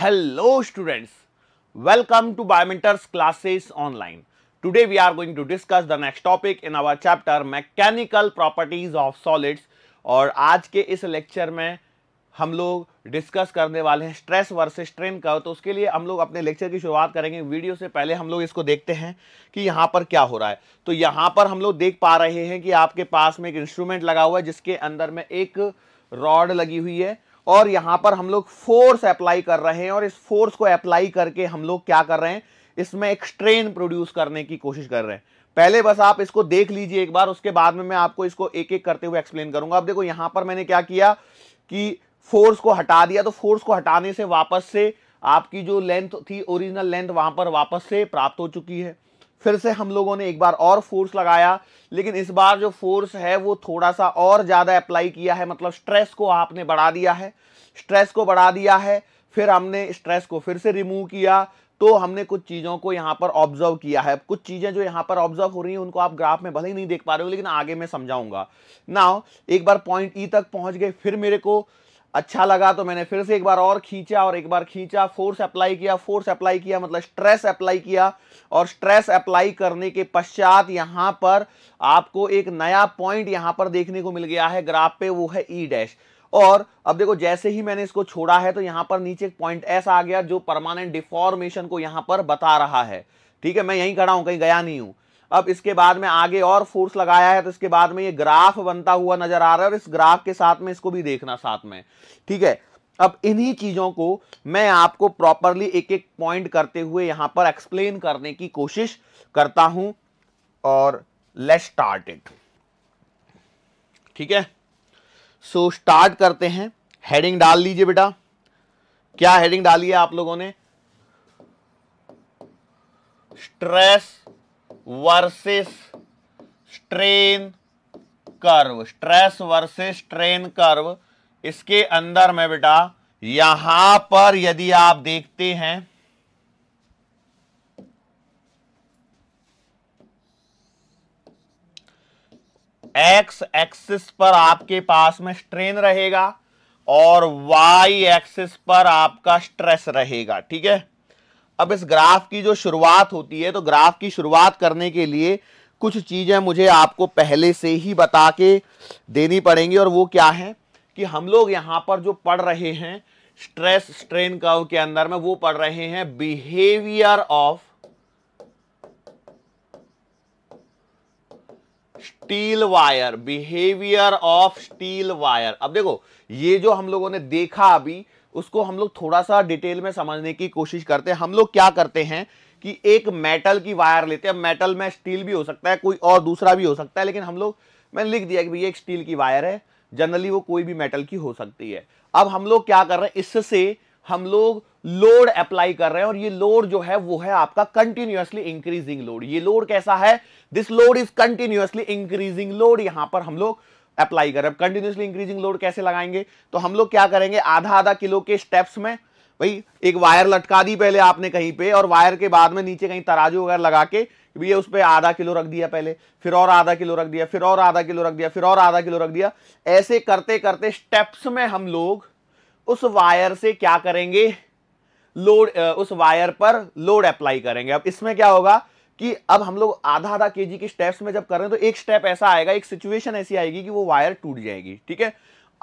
hello students welcome to biometers classes online today we are going to discuss the next topic in our chapter mechanical properties of solids और आज के इस lecture में हम लोग discuss करने वाले हैं स्ट्रेस वर्सेस स्ट्रेन का तो उसके लिए हम लोग अपने लेक्चर की शुरुआत करेंगे वीडियो से पहले हम लोग इसको देखते हैं कि यहाँ पर क्या हो रहा है तो यहाँ पर हम लोग देख पा रहे हैं कि आपके पास में एक इंस्ट्रूमेंट लगा हुआ है जिसके अंदर में एक रॉड लगी हुई है और यहां पर हम लोग फोर्स अप्लाई कर रहे हैं और इस फोर्स को अप्लाई करके हम लोग क्या कर रहे हैं इसमें एक स्ट्रेन प्रोड्यूस करने की कोशिश कर रहे हैं पहले बस आप इसको देख लीजिए एक बार उसके बाद में मैं आपको इसको एक एक करते हुए एक्सप्लेन करूंगा अब देखो यहां पर मैंने क्या किया कि फोर्स को हटा दिया तो फोर्स को हटाने से वापस से आपकी जो लेंथ थी ओरिजिनल लेंथ वहां पर वापस से प्राप्त हो चुकी है फिर से हम लोगों ने एक बार और फोर्स लगाया लेकिन इस बार जो फोर्स है वो थोड़ा सा और ज़्यादा अप्लाई किया है मतलब स्ट्रेस को आपने बढ़ा दिया है स्ट्रेस को बढ़ा दिया है फिर हमने स्ट्रेस को फिर से रिमूव किया तो हमने कुछ चीज़ों को यहाँ पर ऑब्जर्व किया है कुछ चीज़ें जो यहाँ पर ऑब्जर्व हो रही हैं उनको आप ग्राफ में भले ही नहीं देख पा रहे हो लेकिन आगे मैं समझाऊंगा ना एक बार पॉइंट ई e तक पहुँच गए फिर मेरे को अच्छा लगा तो मैंने फिर से एक बार और खींचा और एक बार खींचा फोर्स अप्लाई किया फोर्स अप्लाई किया मतलब स्ट्रेस अप्लाई किया और स्ट्रेस अप्लाई करने के पश्चात यहां पर आपको एक नया पॉइंट यहाँ पर देखने को मिल गया है ग्राफ पे वो है ई डैश और अब देखो जैसे ही मैंने इसको छोड़ा है तो यहां पर नीचे एक पॉइंट ऐसा आ गया जो परमानेंट डिफॉर्मेशन को यहां पर बता रहा है ठीक है मैं यहीं खड़ा हूं कहीं गया नहीं हूँ अब इसके बाद में आगे और फोर्स लगाया है तो इसके बाद में ये ग्राफ बनता हुआ नजर आ रहा है और इस ग्राफ के साथ में इसको भी देखना साथ में ठीक है अब इन्हीं चीज़ों को मैं आपको प्रॉपरली एक एक पॉइंट करते हुए यहां पर एक्सप्लेन करने की कोशिश करता हूं और लेट स्टार्ट इट ठीक है सो so, स्टार्ट करते हैं हेडिंग डाल लीजिए बेटा क्या हेडिंग डाली है आप लोगों ने stress versus strain curve stress versus strain curve इसके अंदर में बेटा यहां पर यदि आप देखते हैं एक्स एक्सिस पर आपके पास में स्ट्रेन रहेगा और वाई एक्सिस पर आपका स्ट्रेस रहेगा ठीक है अब इस ग्राफ की जो शुरुआत होती है तो ग्राफ की शुरुआत करने के लिए कुछ चीज़ें मुझे आपको पहले से ही बता के देनी पड़ेंगी और वो क्या है कि हम लोग यहाँ पर जो पढ़ रहे हैं स्ट्रेस स्ट्रेन कर्व के अंदर में वो पढ़ रहे हैं behaviour of steel wire behaviour of steel wire अब देखो ये जो हम लोगों ने देखा अभी उसको हम लोग थोड़ा सा डिटेल में समझने की कोशिश करते हैं हम लोग क्या करते हैं कि एक मेटल की वायर लेते हैं मेटल में स्टील भी हो सकता है कोई और दूसरा भी हो सकता है लेकिन हम लोग मैंने लिख दिया कि भैया एक स्टील की वायर है जनरली वो कोई भी मेटल की हो सकती है अब हम लोग क्या कर रहे हैं इससे हम लोग लोड अप्लाई कर रहे हैं और ये लोड जो है वो है आपका कंटिन्यूअसली इंक्रीजिंग लोड ये लोड कैसा है this load is continuously increasing load यहां पर हम लोग अप्लाई करें अब कंटिन्यूसली इंक्रीजिंग लोड कैसे लगाएंगे तो हम लोग क्या करेंगे आधा आधा किलो के स्टेप्स में भाई एक वायर लटका दी पहले आपने कहीं पे और वायर के बाद में नीचे कहीं तराजू वगैरह लगा के भैया उस पर आधा किलो रख दिया पहले फिर और आधा किलो रख दिया फिर और आधा किलो रख दिया फिर और आधा किलो रख दिया ऐसे करते करते स्टेप्स में हम लोग उस वायर से क्या करेंगे लोड उस वायर पर लोड अप्लाई करेंगे अब इसमें क्या होगा कि अब हम लोग आधा आधा के जी के स्टेप्स में जब कर रहे हैं तो एक स्टेप ऐसा आएगा एक सिचुएशन ऐसी आएगी कि वो वायर टूट जाएगी ठीक है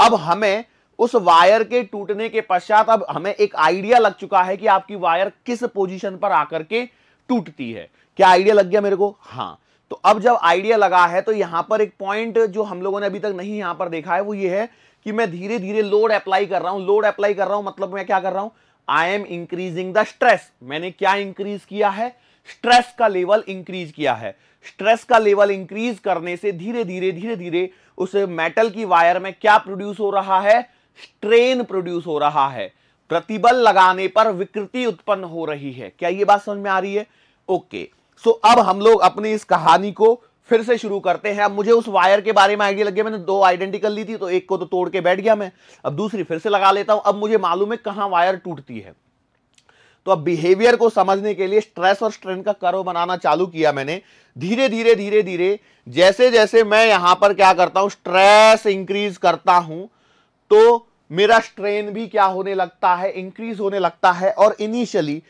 अब हमें उस वायर के टूटने के पश्चात अब हमें एक आइडिया लग चुका है कि आपकी वायर किस पोजीशन पर आकर के टूटती है क्या आइडिया लग गया मेरे को हाँ तो अब जब आइडिया लगा है तो यहां पर एक पॉइंट जो हम लोगों ने अभी तक नहीं यहां पर देखा है वो ये है कि मैं धीरे धीरे लोड अप्लाई कर रहा हूँ लोड अप्लाई कर रहा हूं मतलब मैं क्या कर रहा हूँ I am increasing the stress मैंने क्या इंक्रीज किया है स्ट्रेस का लेवल इंक्रीज किया है स्ट्रेस का लेवल इंक्रीज करने से धीरे धीरे धीरे धीरे उस मेटल की वायर में क्या प्रोड्यूस हो रहा है स्ट्रेन प्रोड्यूस हो रहा है प्रतिबल लगाने पर विकृति उत्पन्न हो रही है क्या ये बात समझ में आ रही है ओके सो अब हम लोग अपनी इस कहानी को फिर से शुरू करते हैं अब मुझे उस वायर के बारे में आइडिया लग गया मैंने दो आइडेंटिकल ली थी तो एक को तो तोड़ के बैठ गया मैं अब दूसरी फिर से लगा लेता हूं अब मुझे मालूम है कहां वायर टूटती है तो अब बिहेवियर को समझने के लिए स्ट्रेस और स्ट्रेन का कर्व बनाना चालू किया मैंने धीरे धीरे धीरे धीरे जैसे जैसे मैं यहां पर क्या करता हूं स्ट्रेस इंक्रीज करता हूं तो मेरा स्ट्रेन भी क्या होने लगता है इंक्रीज होने लगता है और इनिशियली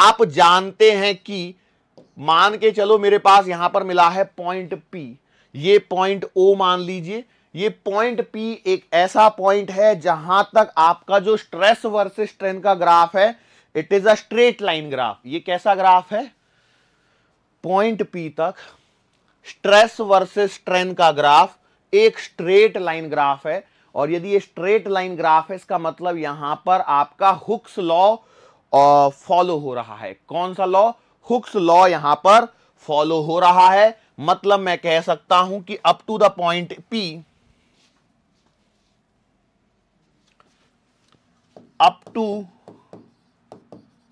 आप जानते हैं कि मान के चलो मेरे पास यहां पर मिला है पॉइंट पी ये पॉइंट ओ मान लीजिए ये पॉइंट पी एक ऐसा पॉइंट है जहां तक आपका जो स्ट्रेस वर्सेस स्ट्रेन का ग्राफ है it is a straight line graph ये कैसा ग्राफ है पॉइंट पी तक स्ट्रेस वर्सेस स्ट्रेन का ग्राफ एक स्ट्रेट लाइन ग्राफ है और यदि ये स्ट्रेट लाइन ग्राफ है इसका मतलब यहां पर आपका हुक्स लॉ फॉलो हो रहा है कौन सा लॉ हुक्स लॉ यहां पर फॉलो हो रहा है मतलब मैं कह सकता हूं कि up to the point P up to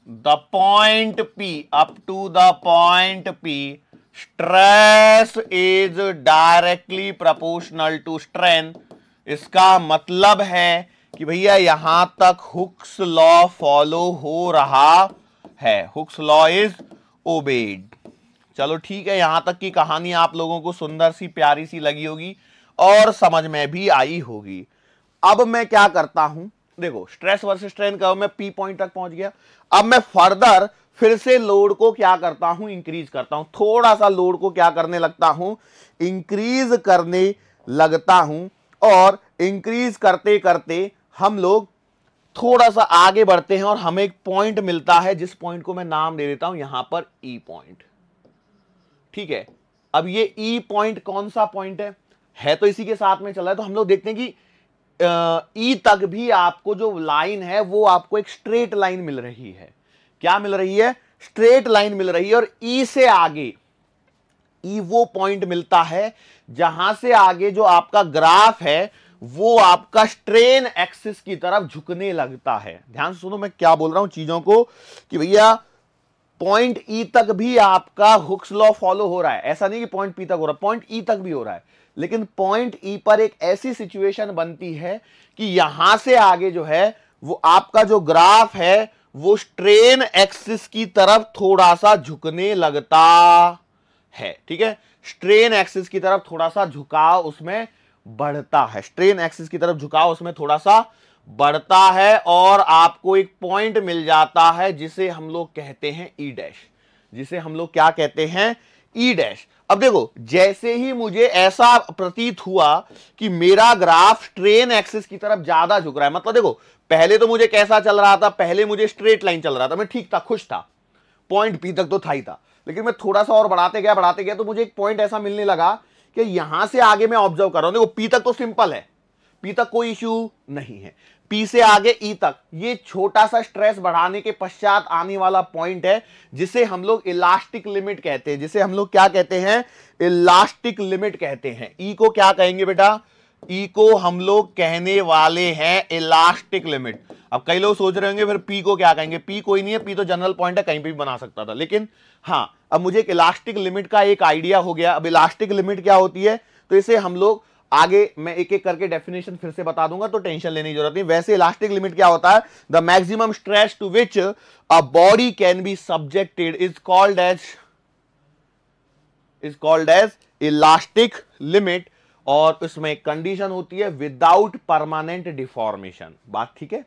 the point P up to the point P stress is directly proportional to strength इसका मतलब है कि भैया यहां तक हुक्स लॉ फॉलो हो रहा है हुक्स लॉ इज ओबेड चलो ठीक है यहां तक की कहानी आप लोगों को सुंदर सी प्यारी सी लगी होगी और समझ में भी आई होगी अब मैं क्या करता हूं देखो स्ट्रेस वर्सेस स्ट्रेन कर्व में पी पॉइंट तक पहुंच गया अब मैं फर्दर फिर से लोड को क्या करता हूं इंक्रीज करता हूं थोड़ा सा लोड को क्या करने लगता हूं इंक्रीज करने लगता हूं और इंक्रीज करते करते हम लोग थोड़ा सा आगे बढ़ते हैं और हमें एक पॉइंट मिलता है जिस पॉइंट को मैं नाम दे देता हूं यहां पर ई e पॉइंट ठीक है अब ये ई e पॉइंट कौन सा पॉइंट है है तो इसी के साथ में चला है तो हम लोग देखते हैं कि ई तक भी आपको जो लाइन है वो आपको एक स्ट्रेट लाइन मिल रही है क्या मिल रही है स्ट्रेट लाइन मिल रही है और ई से आगे ई वो पॉइंट मिलता है जहां से आगे जो आपका ग्राफ है वो आपका स्ट्रेन एक्सिस की तरफ झुकने लगता है ध्यान से सुनो मैं क्या बोल रहा हूं चीजों को कि भैया पॉइंट ई तक भी आपका हुक्स लॉ फॉलो हो रहा है ऐसा नहीं कि पॉइंट पी तक हो रहा है पॉइंट ई तक भी हो रहा है लेकिन पॉइंट ई e पर एक ऐसी सिचुएशन बनती है कि यहां से आगे जो है वो आपका जो ग्राफ है वो स्ट्रेन एक्सिस की तरफ थोड़ा सा झुकने लगता है ठीक है स्ट्रेन एक्सिस की तरफ थोड़ा सा झुकाव उसमें बढ़ता है स्ट्रेन एक्सिस की तरफ झुकाव उसमें थोड़ा सा बढ़ता है और आपको एक पॉइंट मिल जाता है जिसे हम लोग कहते हैं ई e डैश जिसे हम लोग क्या कहते हैं ई e डैश अब देखो जैसे ही मुझे ऐसा प्रतीत हुआ कि मेरा ग्राफ ट्रेन एक्सिस की तरफ ज्यादा झुक रहा है मतलब देखो पहले तो मुझे कैसा चल रहा था पहले मुझे स्ट्रेट लाइन चल रहा था मैं ठीक था खुश था पॉइंट बी तक तो था ही था लेकिन मैं थोड़ा सा और बढ़ाते गया बढ़ाते गया तो मुझे एक पॉइंट ऐसा मिलने लगा कि यहां से आगे मैं ऑब्जर्व कर रहा हूं देखो पी तक तो सिंपल है पी तक कोई इश्यू नहीं है पी से आगे ई e तक ये छोटा सा स्ट्रेस बढ़ाने के पश्चात आने वाला पॉइंट है जिसे हम लोग इलास्टिक लिमिट कहते हैं जिसे हम लोग क्या कहते हैं इलास्टिक लिमिट कहते हैं ई e को क्या कहेंगे बेटा ई e को हम लोग कहने वाले हैं इलास्टिक लिमिट अब कई लोग सोच रहे होंगे फिर पी को क्या कहेंगे पी कोई नहीं है पी तो जनरल पॉइंट है कहीं पर भी बना सकता था लेकिन हाँ अब मुझे एक इलास्टिक लिमिट का एक आइडिया हो गया अब इलास्टिक लिमिट क्या होती है तो इसे हम लोग आगे मैं एक एक करके डेफिनेशन फिर से बता दूंगा तो टेंशन लेने की जरूरत नहीं वैसे इलास्टिक लिमिट क्या होता है the maximum stress to which a body can be subjected is called as is called as elastic limit और उसमें कंडीशन होती है विदाउट परमानेंट डिफॉर्मेशन बात ठीक है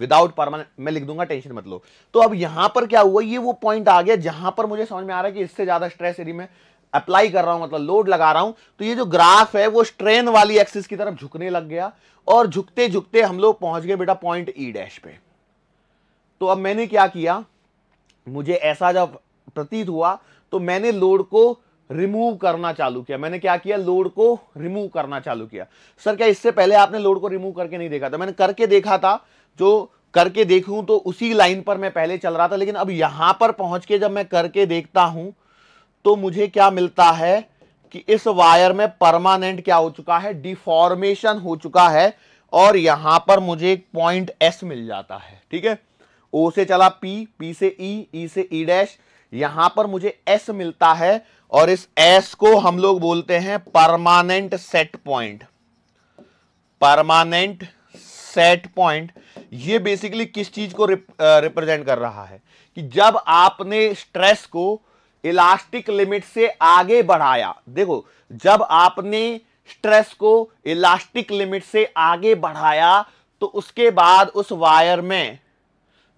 विदाउट परमानेंट मैं लिख दूंगा टेंशन मतलब तो अब यहां पर क्या हुआ ये वो पॉइंट आ गया जहां पर मुझे समझ में आ रहा है कि इससे ज्यादा स्ट्रेस यदि मैं अप्लाई कर रहा हूं मतलब लोड लगा रहा हूं तो ये जो ग्राफ है वो स्ट्रेन वाली एक्सिस की तरफ झुकने लग गया और झुकते झुकते हम लोग पहुंच गए बेटा पॉइंट ई डैश पे तो अब मैंने क्या किया मुझे ऐसा जब प्रतीत हुआ तो मैंने लोड को रिमूव करना चालू किया मैंने क्या किया लोड को रिमूव करना चालू किया सर क्या इससे पहले आपने लोड को रिमूव करके नहीं देखा था मैंने करके देखा था जो करके देखूं तो उसी लाइन पर मैं पहले चल रहा था लेकिन अब यहां पर पहुंच के जब मैं करके देखता हूं तो मुझे क्या मिलता है कि इस वायर में परमानेंट क्या हो चुका है डिफॉर्मेशन हो चुका है और यहां पर मुझे एक पॉइंट एस मिल जाता है ठीक है ओ से चला पी पी से ई e, ई e से ई e डैश यहां पर मुझे एस मिलता है और इस एस को हम लोग बोलते हैं permanent set point permanent set point ये बेसिकली किस चीज को रिप्रेजेंट कर रहा है कि जब आपने स्ट्रेस को इलास्टिक लिमिट से आगे बढ़ाया देखो जब आपने स्ट्रेस को इलास्टिक लिमिट से आगे बढ़ाया तो उसके बाद उस वायर में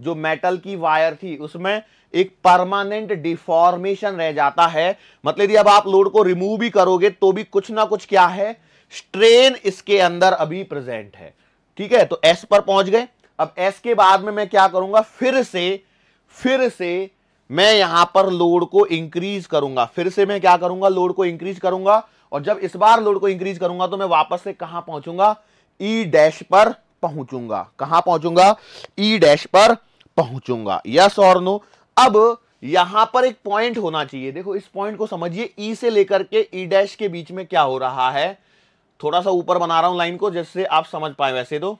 जो मेटल की वायर थी उसमें एक परमानेंट डिफॉर्मेशन रह जाता है मतलब यदि अब आप लोड को रिमूव भी करोगे तो भी कुछ ना कुछ क्या है स्ट्रेन इसके अंदर अभी प्रेजेंट है ठीक है तो एस पर पहुंच गए अब एस के बाद में मैं क्या करूंगा फिर से फिर से मैं यहां पर लोड को इंक्रीज करूंगा फिर से मैं क्या करूंगा लोड को इंक्रीज करूंगा और जब इस बार लोड को इंक्रीज करूंगा तो मैं वापस से कहां पहुंचूंगा ई e डैश पर पहुंचूंगा कहां पहुंचूंगा ई e डैश पर पहुंचूंगा यस और नो अब यहां पर एक पॉइंट होना चाहिए देखो इस पॉइंट को समझिए ई e से लेकर के ई डैश के बीच में क्या हो रहा है थोड़ा सा ऊपर बना रहा हूं लाइन को जिससे आप समझ पाए वैसे तो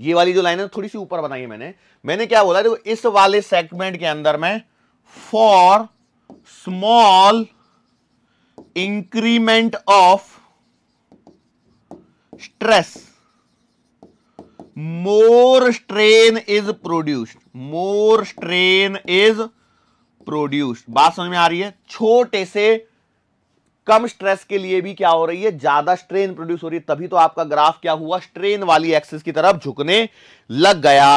ये वाली जो लाइन है थोड़ी सी ऊपर बनाई है मैंने मैंने क्या बोला देखो इस वाले सेगमेंट के अंदर में for small increment of stress more strain is produced more strain is produced बात समझ में आ रही है छोटे से कम स्ट्रेस के लिए भी क्या हो रही है ज्यादा स्ट्रेन प्रोड्यूस हो रही है तभी तो आपका ग्राफ क्या हुआ स्ट्रेन वाली एक्सिस की तरफ झुकने लग गया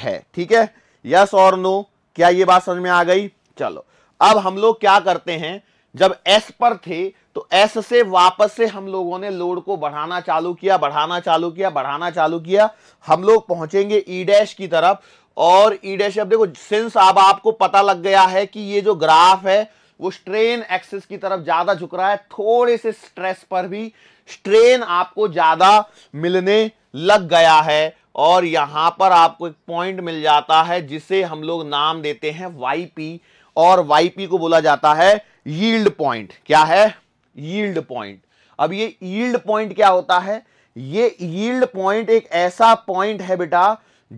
है ठीक है यस और नो क्या ये बात समझ में आ गई चलो अब हम लोग क्या करते हैं जब एस पर थे तो एस से वापस से हम लोगों ने लोड को बढ़ाना चालू किया बढ़ाना चालू किया बढ़ाना चालू किया हम लोग पहुंचेंगे ई e डैश की तरफ और ई e डैश अब देखो सिंस अब आपको पता लग गया है कि ये जो ग्राफ है वो स्ट्रेन एक्सेस की तरफ ज्यादा झुक रहा है थोड़े से स्ट्रेस पर भी स्ट्रेन आपको ज्यादा मिलने लग गया है और यहां पर आपको एक पॉइंट मिल जाता है जिसे हम लोग नाम देते हैं वाईपी और वाईपी को बोला जाता है यील्ड पॉइंट क्या है यील्ड पॉइंट अब ये यील्ड पॉइंट क्या होता है ये यील्ड पॉइंट एक ऐसा पॉइंट है बेटा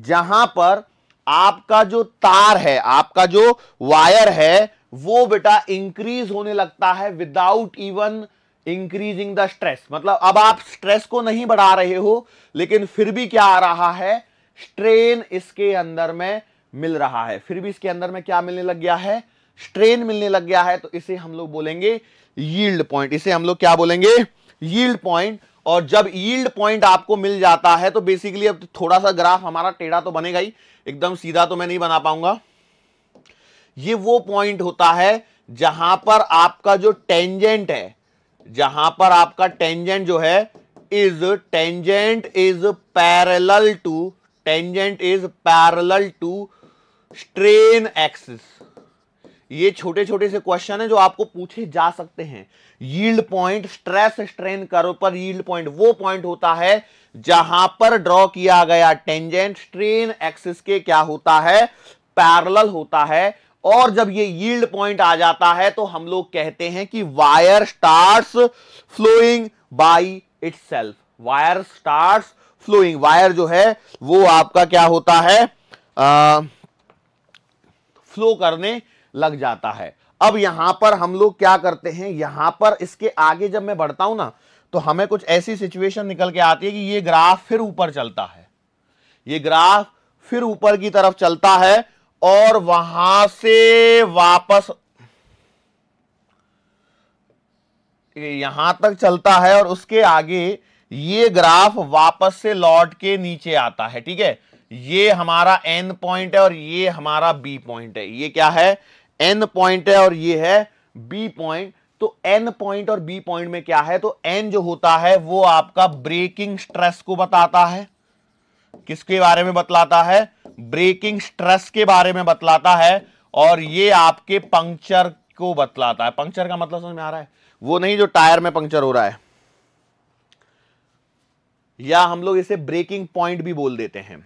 जहां पर आपका जो तार है आपका जो वायर है वो बेटा इंक्रीज होने लगता है without even increasing the stress मतलब अब आप स्ट्रेस को नहीं बढ़ा रहे हो लेकिन फिर भी क्या आ रहा है स्ट्रेन इसके अंदर में मिल रहा है फिर भी इसके अंदर में क्या मिलने लग गया है स्ट्रेन मिलने लग गया है तो इसे हम लोग बोलेंगे यील्ड पॉइंट इसे हम लोग क्या बोलेंगे यील्ड पॉइंट और जब यील्ड पॉइंट आपको मिल जाता है तो बेसिकली अब थोड़ा सा ग्राफ हमारा टेढ़ा तो बनेगा ही एकदम सीधा तो मैं नहीं बना पाऊंगा ये वो पॉइंट होता है जहां पर आपका जो टेंजेंट है जहां पर आपका टेंजेंट जो है is tangent is parallel to tangent is parallel to strain axis ये छोटे छोटे से क्वेश्चन है जो आपको पूछे जा सकते हैं यील्ड पॉइंट स्ट्रेस स्ट्रेन करो पर यील्ड पॉइंट वो पॉइंट होता है जहां पर ड्रॉ किया गया टेंजेंट स्ट्रेन एक्सिस के क्या होता है पैरेलल होता है और जब ये यील्ड पॉइंट आ जाता है तो हम लोग कहते हैं कि wire starts flowing by itself wire starts flowing wire जो है वो आपका क्या होता है आ, फ्लो करने लग जाता है अब यहां पर हम लोग क्या करते हैं यहां पर इसके आगे जब मैं बढ़ता हूं ना तो हमें कुछ ऐसी सिचुएशन निकल के आती है कि ये ग्राफ फिर ऊपर चलता है ये ग्राफ फिर ऊपर की तरफ चलता है और वहां से वापस यहां तक चलता है और उसके आगे ये ग्राफ वापस से लौट के नीचे आता है ठीक है ये हमारा एन पॉइंट है और ये हमारा बी पॉइंट है ये क्या है एन पॉइंट है और ये है बी पॉइंट तो एन पॉइंट और बी पॉइंट में क्या है तो एन जो होता है वो आपका ब्रेकिंग स्ट्रेस को बताता है किसके बारे में बतलाता है ब्रेकिंग स्ट्रेस के बारे में बतलाता है और ये आपके पंक्चर को बतलाता है पंक्चर का मतलब समझ में आ रहा है वो नहीं जो टायर में पंक्चर हो रहा है या हम लोग इसे ब्रेकिंग पॉइंट भी बोल देते हैं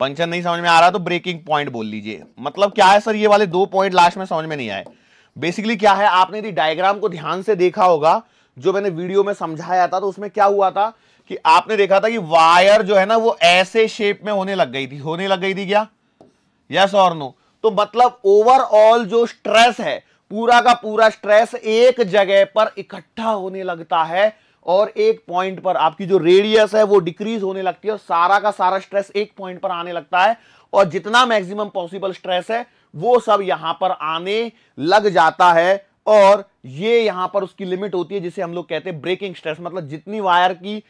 पंक्चर नहीं समझ में आ रहा तो ब्रेकिंग पॉइंट बोल लीजिए मतलब क्या है सर ये वाले दो पॉइंट लास्ट में समझ में नहीं आए बेसिकली क्या है आपने यदि डायग्राम को ध्यान से देखा होगा जो मैंने वीडियो में समझाया था तो उसमें क्या हुआ था कि आपने देखा था कि वायर जो है ना वो ऐसे शेप में होने लग गई थी होने लग गई थी क्या यस और नो तो मतलब ओवरऑल जो स्ट्रेस है पूरा का पूरा स्ट्रेस एक जगह पर इकट्ठा होने लगता है और एक पॉइंट पर आपकी जो रेडियस है वो डिक्रीज होने लगती है और सारा का सारा स्ट्रेस एक पॉइंट पर आने लगता है और जितना मैक्सिमम पॉसिबल स्ट्रेस है वो सब यहां पर आने लग जाता है और ये यहां पर उसकी लिमिट होती है जिसे हम लोग कहते हैं ब्रेकिंग स्ट्रेस मतलब जितनी वायर की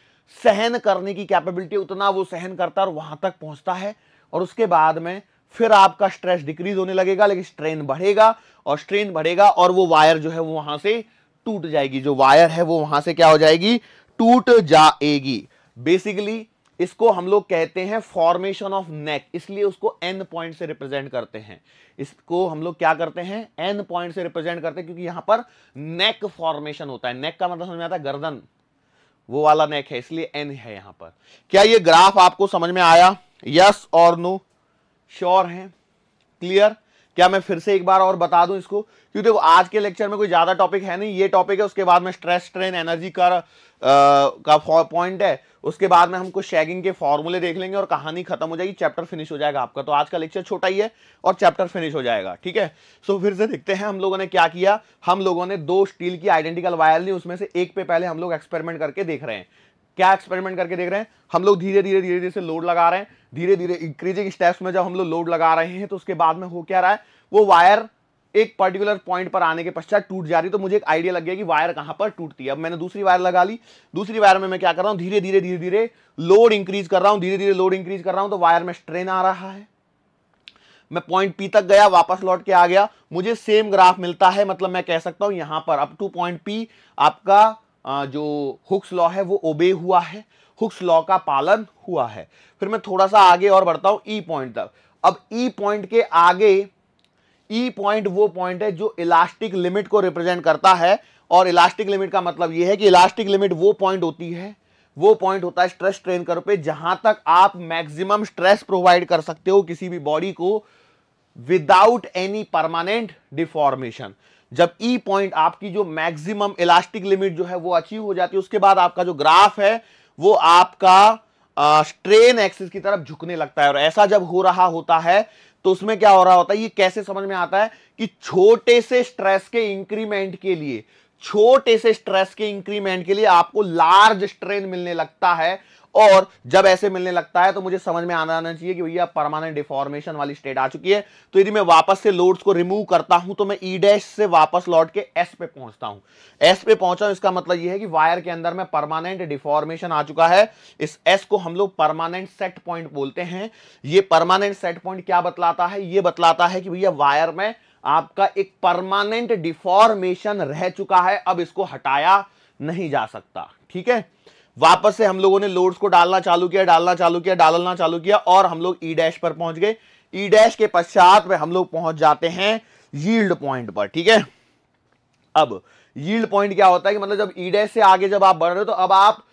सहन करने की कैपेबिलिटी उतना वो सहन करता है और वहां तक पहुंचता है और उसके बाद में फिर आपका स्ट्रेस डिक्रीज होने लगेगा लेकिन स्ट्रेन बढ़ेगा और स्ट्रेन बढ़ेगा और वो वायर जो है वो वहां से टूट जाएगी जो वायर है वो वहां से क्या हो जाएगी टूट जाएगी बेसिकली इसको हम लोग कहते हैं फॉर्मेशन ऑफ नेक इसलिए उसको एन पॉइंट से रिप्रेजेंट करते हैं इसको हम लोग क्या करते हैं एन पॉइंट से रिप्रेजेंट करते हैं क्योंकि यहां पर नेक फॉर्मेशन होता है नेक का मतलब समझ में आता है गर्दन वो वाला नेक है इसलिए एन है यहाँ पर क्या ये ग्राफ आपको समझ में आया यस और नो श्योर है क्लियर क्या मैं फिर से एक बार और बता दूं इसको क्योंकि देखो आज के लेक्चर में कोई ज़्यादा टॉपिक है नहीं ये टॉपिक है उसके बाद में स्ट्रेस ट्रेन एनर्जी कर का पॉइंट है उसके बाद में हम कुछ शैगिंग के फॉर्मूले देख लेंगे और कहानी खत्म हो जाएगी चैप्टर फिनिश हो जाएगा आपका तो आज का लेक्चर छोटा ही है और चैप्टर फिनिश हो जाएगा ठीक है सो फिर से देखते हैं हम लोगों ने क्या किया हम लोगों ने दो स्टील की आइडेंटिकल वायर ली उसमें से एक पे पहले हम लोग एक्सपेरिमेंट करके देख रहे हैं क्या एक्सपेरिमेंट करके देख रहे हैं हम लोग धीरे धीरे धीरे धीरे से लोड लगा रहे हैं धीरे धीरे इंक्रीजिंग स्टेप्स में जब हम लोग लोड लगा रहे हैं तो उसके बाद में हो क्या रहा है वो वायर एक पर्टिकुलर पॉइंट पर आने के पश्चात टूट जा रही तो मुझे एक आइडिया लग गया कि वायर कहां पर टूटती है अब मैंने दूसरी वायर लगा ली दूसरी वायर में मैं क्या कर रहा हूं धीरे धीरे धीरे धीरे लोड इंक्रीज कर रहा हूं धीरे धीरे लोड इंक्रीज कर रहा हूं तो वायर में स्ट्रेन आ रहा है मैं पॉइंट पी तक गया वापस लौट के आ गया मुझे सेम ग्राफ मिलता है मतलब मैं कह सकता हूं यहां पर अप टू पॉइंट पी आपका जो हुक्स लॉ है वो ओबे हुआ है हुक्स लॉ का पालन हुआ है फिर मैं थोड़ा सा आगे और बढ़ता हूं ई पॉइंट तक अब ई e पॉइंट के आगे ई e पॉइंट वो पॉइंट है जो इलास्टिक लिमिट को रिप्रेजेंट करता है और इलास्टिक लिमिट का मतलब ये है कि इलास्टिक लिमिट वो पॉइंट होती है वो पॉइंट होता है स्ट्रेस ट्रेन कर पे जहां तक आप मैक्सिमम स्ट्रेस प्रोवाइड कर सकते हो किसी भी बॉडी को विदाउट एनी परमानेंट डिफॉर्मेशन जब ई e पॉइंट आपकी जो मैक्सिमम इलास्टिक लिमिट जो है वो अचीव हो जाती है उसके बाद आपका जो ग्राफ है वो आपका स्ट्रेन एक्सिस की तरफ झुकने लगता है और ऐसा जब हो रहा होता है तो उसमें क्या हो रहा होता है ये कैसे समझ में आता है कि छोटे से स्ट्रेस के इंक्रीमेंट के लिए छोटे से स्ट्रेस के इंक्रीमेंट के लिए आपको लार्ज स्ट्रेन मिलने लगता है और जब ऐसे मिलने लगता है तो मुझे समझ में आना आना चाहिए कि भैया परमानेंट डिफॉर्मेशन वाली स्टेट आ चुकी है तो यदि मैं वापस से लोड्स को रिमूव करता हूं तो मैं ई e डैश से वापस लौट के एस पे पहुंचता हूं एस पे पहुंचा इसका मतलब यह है कि वायर के अंदर में परमानेंट डिफॉर्मेशन आ चुका है इस एस को हम लोग परमानेंट सेट पॉइंट बोलते हैं ये परमानेंट सेट पॉइंट क्या बतलाता है ये बतलाता है कि भैया वायर में आपका एक परमानेंट डिफॉर्मेशन रह चुका है अब इसको हटाया नहीं जा सकता ठीक है वापस से हम लोगों ने लोड्स को डालना चालू किया डालना चालू किया डालना चालू किया और हम लोग ई डैश पर पहुंच गए ई डैश के पश्चात में हम लोग पहुंच जाते हैं यील्ड पॉइंट पर ठीक है अब यील्ड पॉइंट क्या होता है कि मतलब जब ई डैश से आगे जब आप बढ़ रहे हो तो अब आप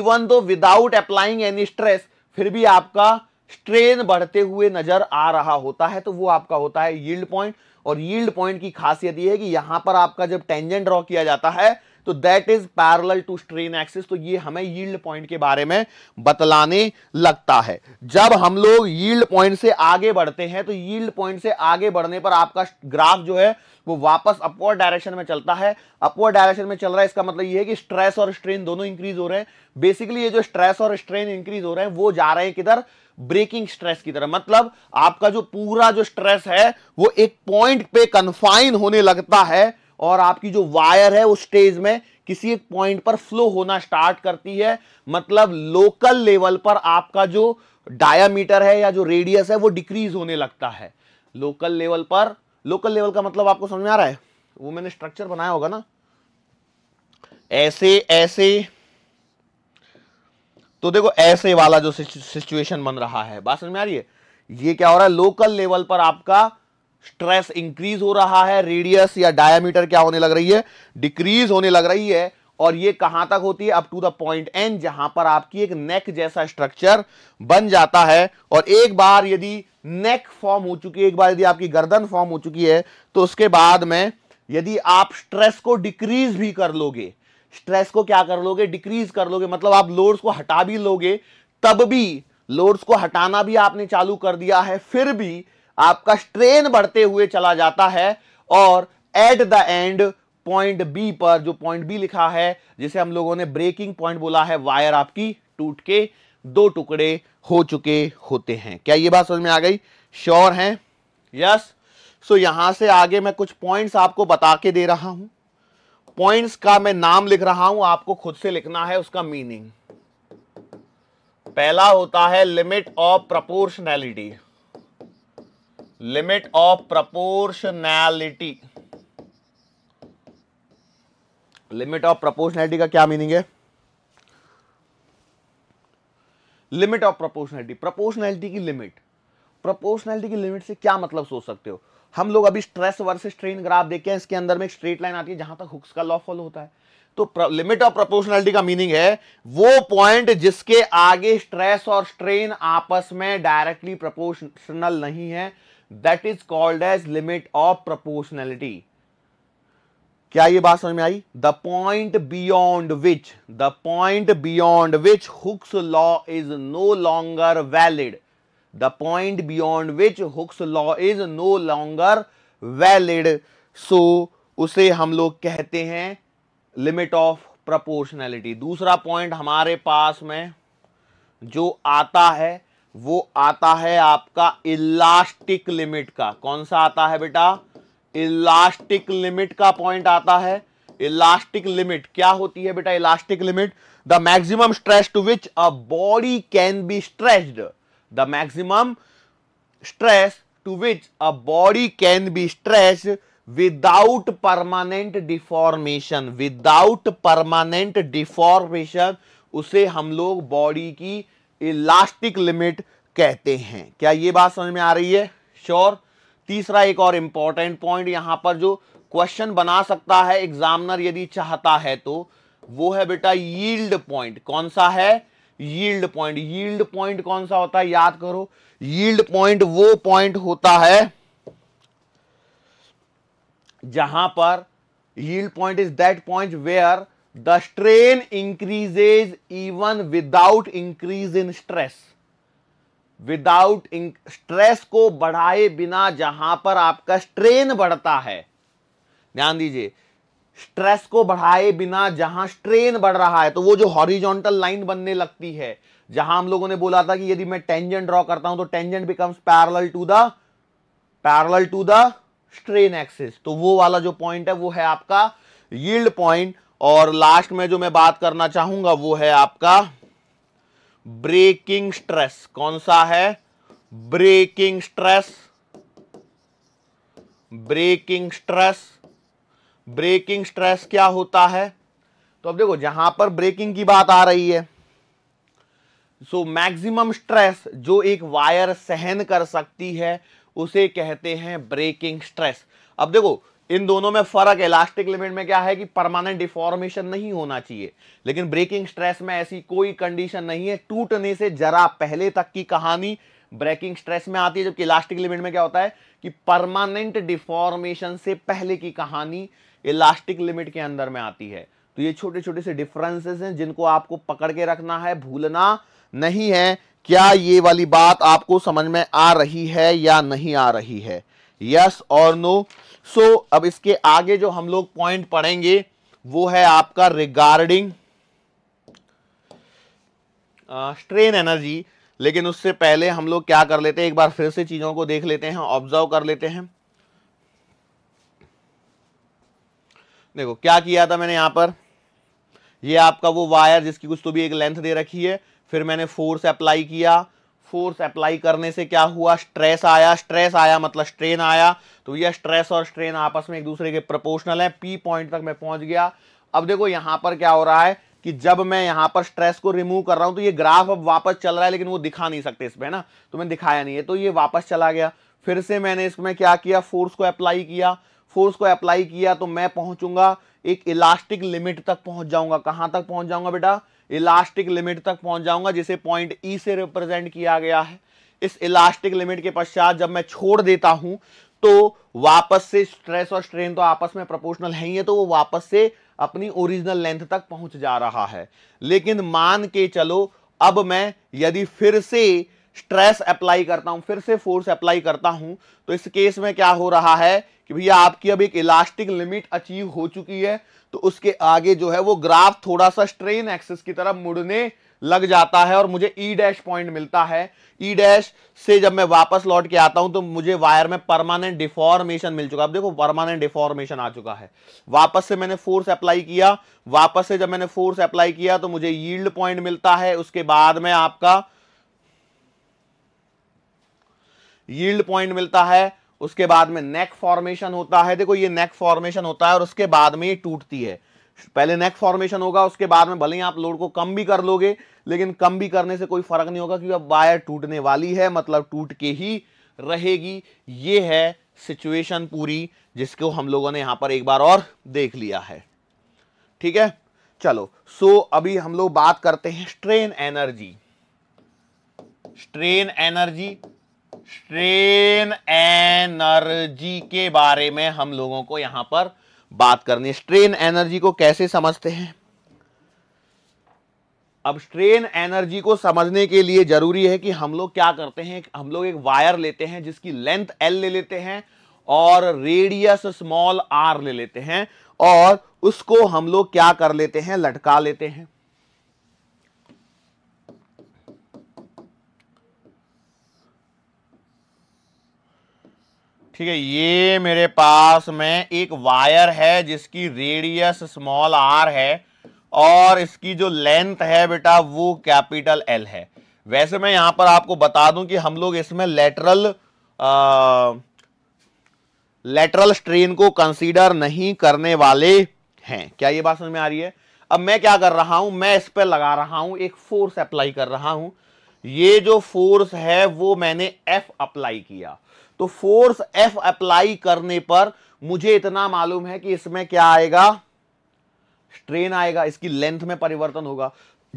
even though without applying any stress फिर भी आपका स्ट्रेन बढ़ते हुए नजर आ रहा होता है तो वो आपका होता है यील्ड पॉइंट और यील्ड पॉइंट की खासियत ये है कि यहां पर आपका जब टेंजेंट ड्रॉ किया जाता है तो that is parallel to strain axis तो ये हमें यील्ड पॉइंट के बारे में बतलाने लगता है जब हम लोग यील्ड पॉइंट से आगे बढ़ते हैं तो यील्ड पॉइंट से आगे बढ़ने पर आपका ग्राफ जो है वो वापस अपवर्ड डायरेक्शन में चलता है अपवर्ड डायरेक्शन में चल रहा है इसका मतलब ये है कि स्ट्रेस और स्ट्रेन दोनों इंक्रीज हो रहे हैं बेसिकली ये जो स्ट्रेस और स्ट्रेन इंक्रीज हो रहे हैं वो जा रहे हैं किधर ब्रेकिंग स्ट्रेस की तरह मतलब आपका जो पूरा जो स्ट्रेस है वो एक पॉइंट पे कंफाइन होने लगता है और आपकी जो वायर है उस स्टेज में किसी एक पॉइंट पर फ्लो होना स्टार्ट करती है मतलब लोकल लेवल पर आपका जो डायामीटर है या जो रेडियस है वो डिक्रीज होने लगता है लोकल लेवल पर लोकल लेवल का मतलब आपको समझ में आ रहा है वो मैंने स्ट्रक्चर बनाया होगा ना ऐसे ऐसे तो देखो ऐसे वाला जो सिचुएशन बन रहा है बात समझ में आ रही है ये क्या हो रहा है लोकल लेवल पर आपका स्ट्रेस इंक्रीज हो रहा है रेडियस या डायमीटर क्या होने लग रही है डिक्रीज होने लग रही है और ये कहां तक होती है up to the point N जहां पर आपकी एक नेक जैसा स्ट्रक्चर बन जाता है और एक बार यदि नेक फॉर्म हो चुकी है एक बार यदि आपकी गर्दन फॉर्म हो चुकी है तो उसके बाद में यदि आप स्ट्रेस को डिक्रीज भी कर लोगे स्ट्रेस को क्या कर लोगे डिक्रीज कर लोगे मतलब आप लोड्स को हटा भी लोगे तब भी लोड्स को हटाना भी आपने चालू कर दिया है फिर भी आपका स्ट्रेन बढ़ते हुए चला जाता है और at the end point B पर जो पॉइंट बी लिखा है जिसे हम लोगों ने ब्रेकिंग पॉइंट बोला है वायर आपकी टूट के दो टुकड़े हो चुके होते हैं क्या ये बात समझ में आ गई श्योर है यस सो यहां से आगे मैं कुछ पॉइंट्स आपको बता के दे रहा हूं पॉइंट्स का मैं नाम लिख रहा हूं आपको खुद से लिखना है उसका मीनिंग पहला होता है limit of proportionality limit of proportionality limit of proportionality का क्या मीनिंग है लिमिट ऑफ प्रपोर्शनैलिटी प्रपोर्शनैलिटी की लिमिट प्रपोर्शनैलिटी की लिमिट से क्या मतलब सोच सकते हो हम लोग अभी स्ट्रेस वर्सेस स्ट्रेन ग्राफ देखे हैं इसके अंदर में एक स्ट्रेट लाइन आती है जहां तक हुक्स का लॉ फॉलो होता है तो लिमिट ऑफ प्रोपोर्शनैलिटी का मीनिंग है वो पॉइंट जिसके आगे स्ट्रेस और स्ट्रेन आपस में डायरेक्टली प्रोपोर्शनल नहीं है that is called as limit of proportionality क्या ये बात समझ में आई the point beyond which the point beyond which Hooke's law is no longer valid the point beyond which Hooke's law is no longer valid so उसे हम लोग कहते हैं लिमिट ऑफ प्रपोर्शनैलिटी दूसरा पॉइंट हमारे पास में जो आता है वो आता है आपका इलास्टिक लिमिट का कौन सा आता है बेटा इलास्टिक लिमिट का पॉइंट आता है इलास्टिक लिमिट क्या होती है बेटा elastic limit the maximum stress to which a body can be stressed the maximum stress to which a body can be stress without permanent deformation without permanent deformation उसे हम लोग body की elastic limit कहते हैं क्या ये बात समझ में आ रही है श्योर तीसरा एक और इंपॉर्टेंट पॉइंट यहां पर जो क्वेश्चन बना सकता है एग्जामिनर यदि चाहता है तो वो है बेटा यील्ड पॉइंट कौन सा है यील्ड पॉइंट यील्ड पॉइंट कौन सा होता है याद करो यील्ड पॉइंट वो पॉइंट होता है जहां पर yield point is that point where the strain increases even without increase in stress without stress को बढ़ाए बिना जहां पर आपका स्ट्रेन बढ़ता है ध्यान दीजिए स्ट्रेस को बढ़ाए बिना जहां स्ट्रेन बढ़ रहा है तो वो जो हॉरिजॉन्टल लाइन बनने लगती है जहां हम लोगों ने बोला था कि यदि मैं टेंजेंट ड्रॉ करता हूं तो tangent becomes parallel to the parallel to the strain axis तो वो वाला जो पॉइंट है वो है आपका यील्ड पॉइंट और लास्ट में जो मैं बात करना चाहूंगा वो है आपका ब्रेकिंग स्ट्रेस कौन सा है breaking stress breaking stress breaking stress क्या होता है तो अब देखो जहां पर ब्रेकिंग की बात आ रही है सो मैक्सिमम स्ट्रेस जो एक वायर सहन कर सकती है उसे कहते हैं ब्रेकिंग स्ट्रेस अब देखो इन दोनों में फर्क इलास्टिक लिमिट में क्या है कि परमानेंट डिफॉर्मेशन नहीं होना चाहिए लेकिन ब्रेकिंग स्ट्रेस में ऐसी कोई कंडीशन नहीं है टूटने से जरा पहले तक की कहानी ब्रेकिंग स्ट्रेस में आती है जबकि इलास्टिक लिमिट में क्या होता है कि परमानेंट डिफॉर्मेशन से पहले की कहानी इलास्टिक लिमिट के अंदर में आती है तो ये छोटे छोटे से डिफरेंसेस हैं जिनको आपको पकड़ के रखना है भूलना नहीं है क्या ये वाली बात आपको समझ में आ रही है या नहीं आ रही है यस और नो सो so, अब इसके आगे जो हम लोग पॉइंट पढ़ेंगे वो है आपका रिगार्डिंग स्ट्रेन एनर्जी लेकिन उससे पहले हम लोग क्या कर लेते हैं एक बार फिर से चीज़ों को देख लेते हैं ऑब्जर्व कर लेते हैं देखो क्या किया था मैंने यहां पर ये आपका वो वायर जिसकी कुछ तो भी एक लेंथ दे रखी है फिर मैंने फोर्स अप्लाई किया फोर्स अप्लाई करने से क्या हुआ स्ट्रेस आया स्ट्रेस आया मतलब स्ट्रेन आया तो यह स्ट्रेस और स्ट्रेन आपस में एक दूसरे के प्रपोर्शनल है पी पॉइंट तक मैं पहुंच गया अब देखो यहां पर क्या हो रहा है कि जब मैं यहां पर स्ट्रेस को रिमूव कर रहा हूं तो ये ग्राफ अब वापस चल रहा है लेकिन वो दिखा नहीं सकते इसमें ना तो मैंने दिखाया नहीं है तो ये वापस चला गया फिर से मैंने इसमें क्या किया फोर्स को अप्लाई किया फोर्स को अप्लाई किया तो मैं पहुंचूंगा एक इलास्टिक लिमिट तक पहुंच जाऊंगा कहां तक पहुंच जाऊंगा बेटा इलास्टिक लिमिट तक पहुंच जाऊंगा जिसे पॉइंट ई e से रिप्रेजेंट किया गया है इस इलास्टिक लिमिट के पश्चात जब मैं छोड़ देता हूं तो वापस से स्ट्रेस और स्ट्रेन तो आपस में प्रोपोर्शनल है ही है तो वो वापस से अपनी ओरिजिनल लेंथ तक पहुंच जा रहा है लेकिन मान के चलो अब मैं यदि फिर से स्ट्रेस अप्लाई करता हूं फिर से फोर्स अप्लाई करता हूं तो इस केस में क्या हो रहा है कि भैया आपकी अब एक इलास्टिक लिमिट अचीव हो चुकी है तो उसके आगे जो है वो ग्राफ थोड़ा सा स्ट्रेन एक्सिस की तरफ मुड़ने लग जाता है और मुझे ई डैश पॉइंट मिलता है ई e डैश से जब मैं वापस लौट के आता हूं तो मुझे वायर में परमानेंट डिफॉर्मेशन मिल चुका अब देखो परमानेंट डिफॉर्मेशन आ चुका है वापस से मैंने फोर्स अप्लाई किया वापस से जब मैंने फोर्स अप्लाई किया तो मुझे यील्ड पॉइंट मिलता है उसके बाद में आपका यील्ड पॉइंट मिलता है उसके बाद में नेक फॉर्मेशन होता है देखो ये नेक फॉर्मेशन होता है और उसके बाद में ये टूटती है पहले नेक फॉर्मेशन होगा उसके बाद में भले ही आप लोड को कम भी कर लोगे लेकिन कम भी करने से कोई फर्क नहीं होगा क्योंकि अब वायर टूटने वाली है मतलब टूट के ही रहेगी ये है सिचुएशन पूरी जिसको हम लोगों ने यहां पर एक बार और देख लिया है ठीक है चलो सो so, अभी हम लोग बात करते हैं strain energy strain energy strain energy के बारे में हम लोगों को यहां पर बात करनी है स्ट्रेन एनर्जी को कैसे समझते हैं अब स्ट्रेन एनर्जी को समझने के लिए जरूरी है कि हम लोग क्या करते हैं हम लोग एक वायर लेते हैं जिसकी लेंथ एल ले लेते हैं और रेडियस स्मॉल आर ले लेते हैं और उसको हम लोग क्या कर लेते हैं लटका लेते हैं ठीक है ये मेरे पास में एक वायर है जिसकी रेडियस स्मॉल आर है और इसकी जो लेंथ है बेटा वो कैपिटल एल है वैसे मैं यहां पर आपको बता दूं कि हम लोग इसमें लेटरल लेटरल स्ट्रेन को कंसीडर नहीं करने वाले हैं क्या ये बात समझ में आ रही है अब मैं क्या कर रहा हूं मैं इस पर लगा रहा हूं एक फोर्स अप्लाई कर रहा हूं ये जो फोर्स है वो मैंने एफ अप्लाई किया तो फोर्स एफ अप्लाई करने पर मुझे इतना मालूम है कि इसमें क्या आएगा स्ट्रेन आएगा इसकी लेंथ में परिवर्तन होगा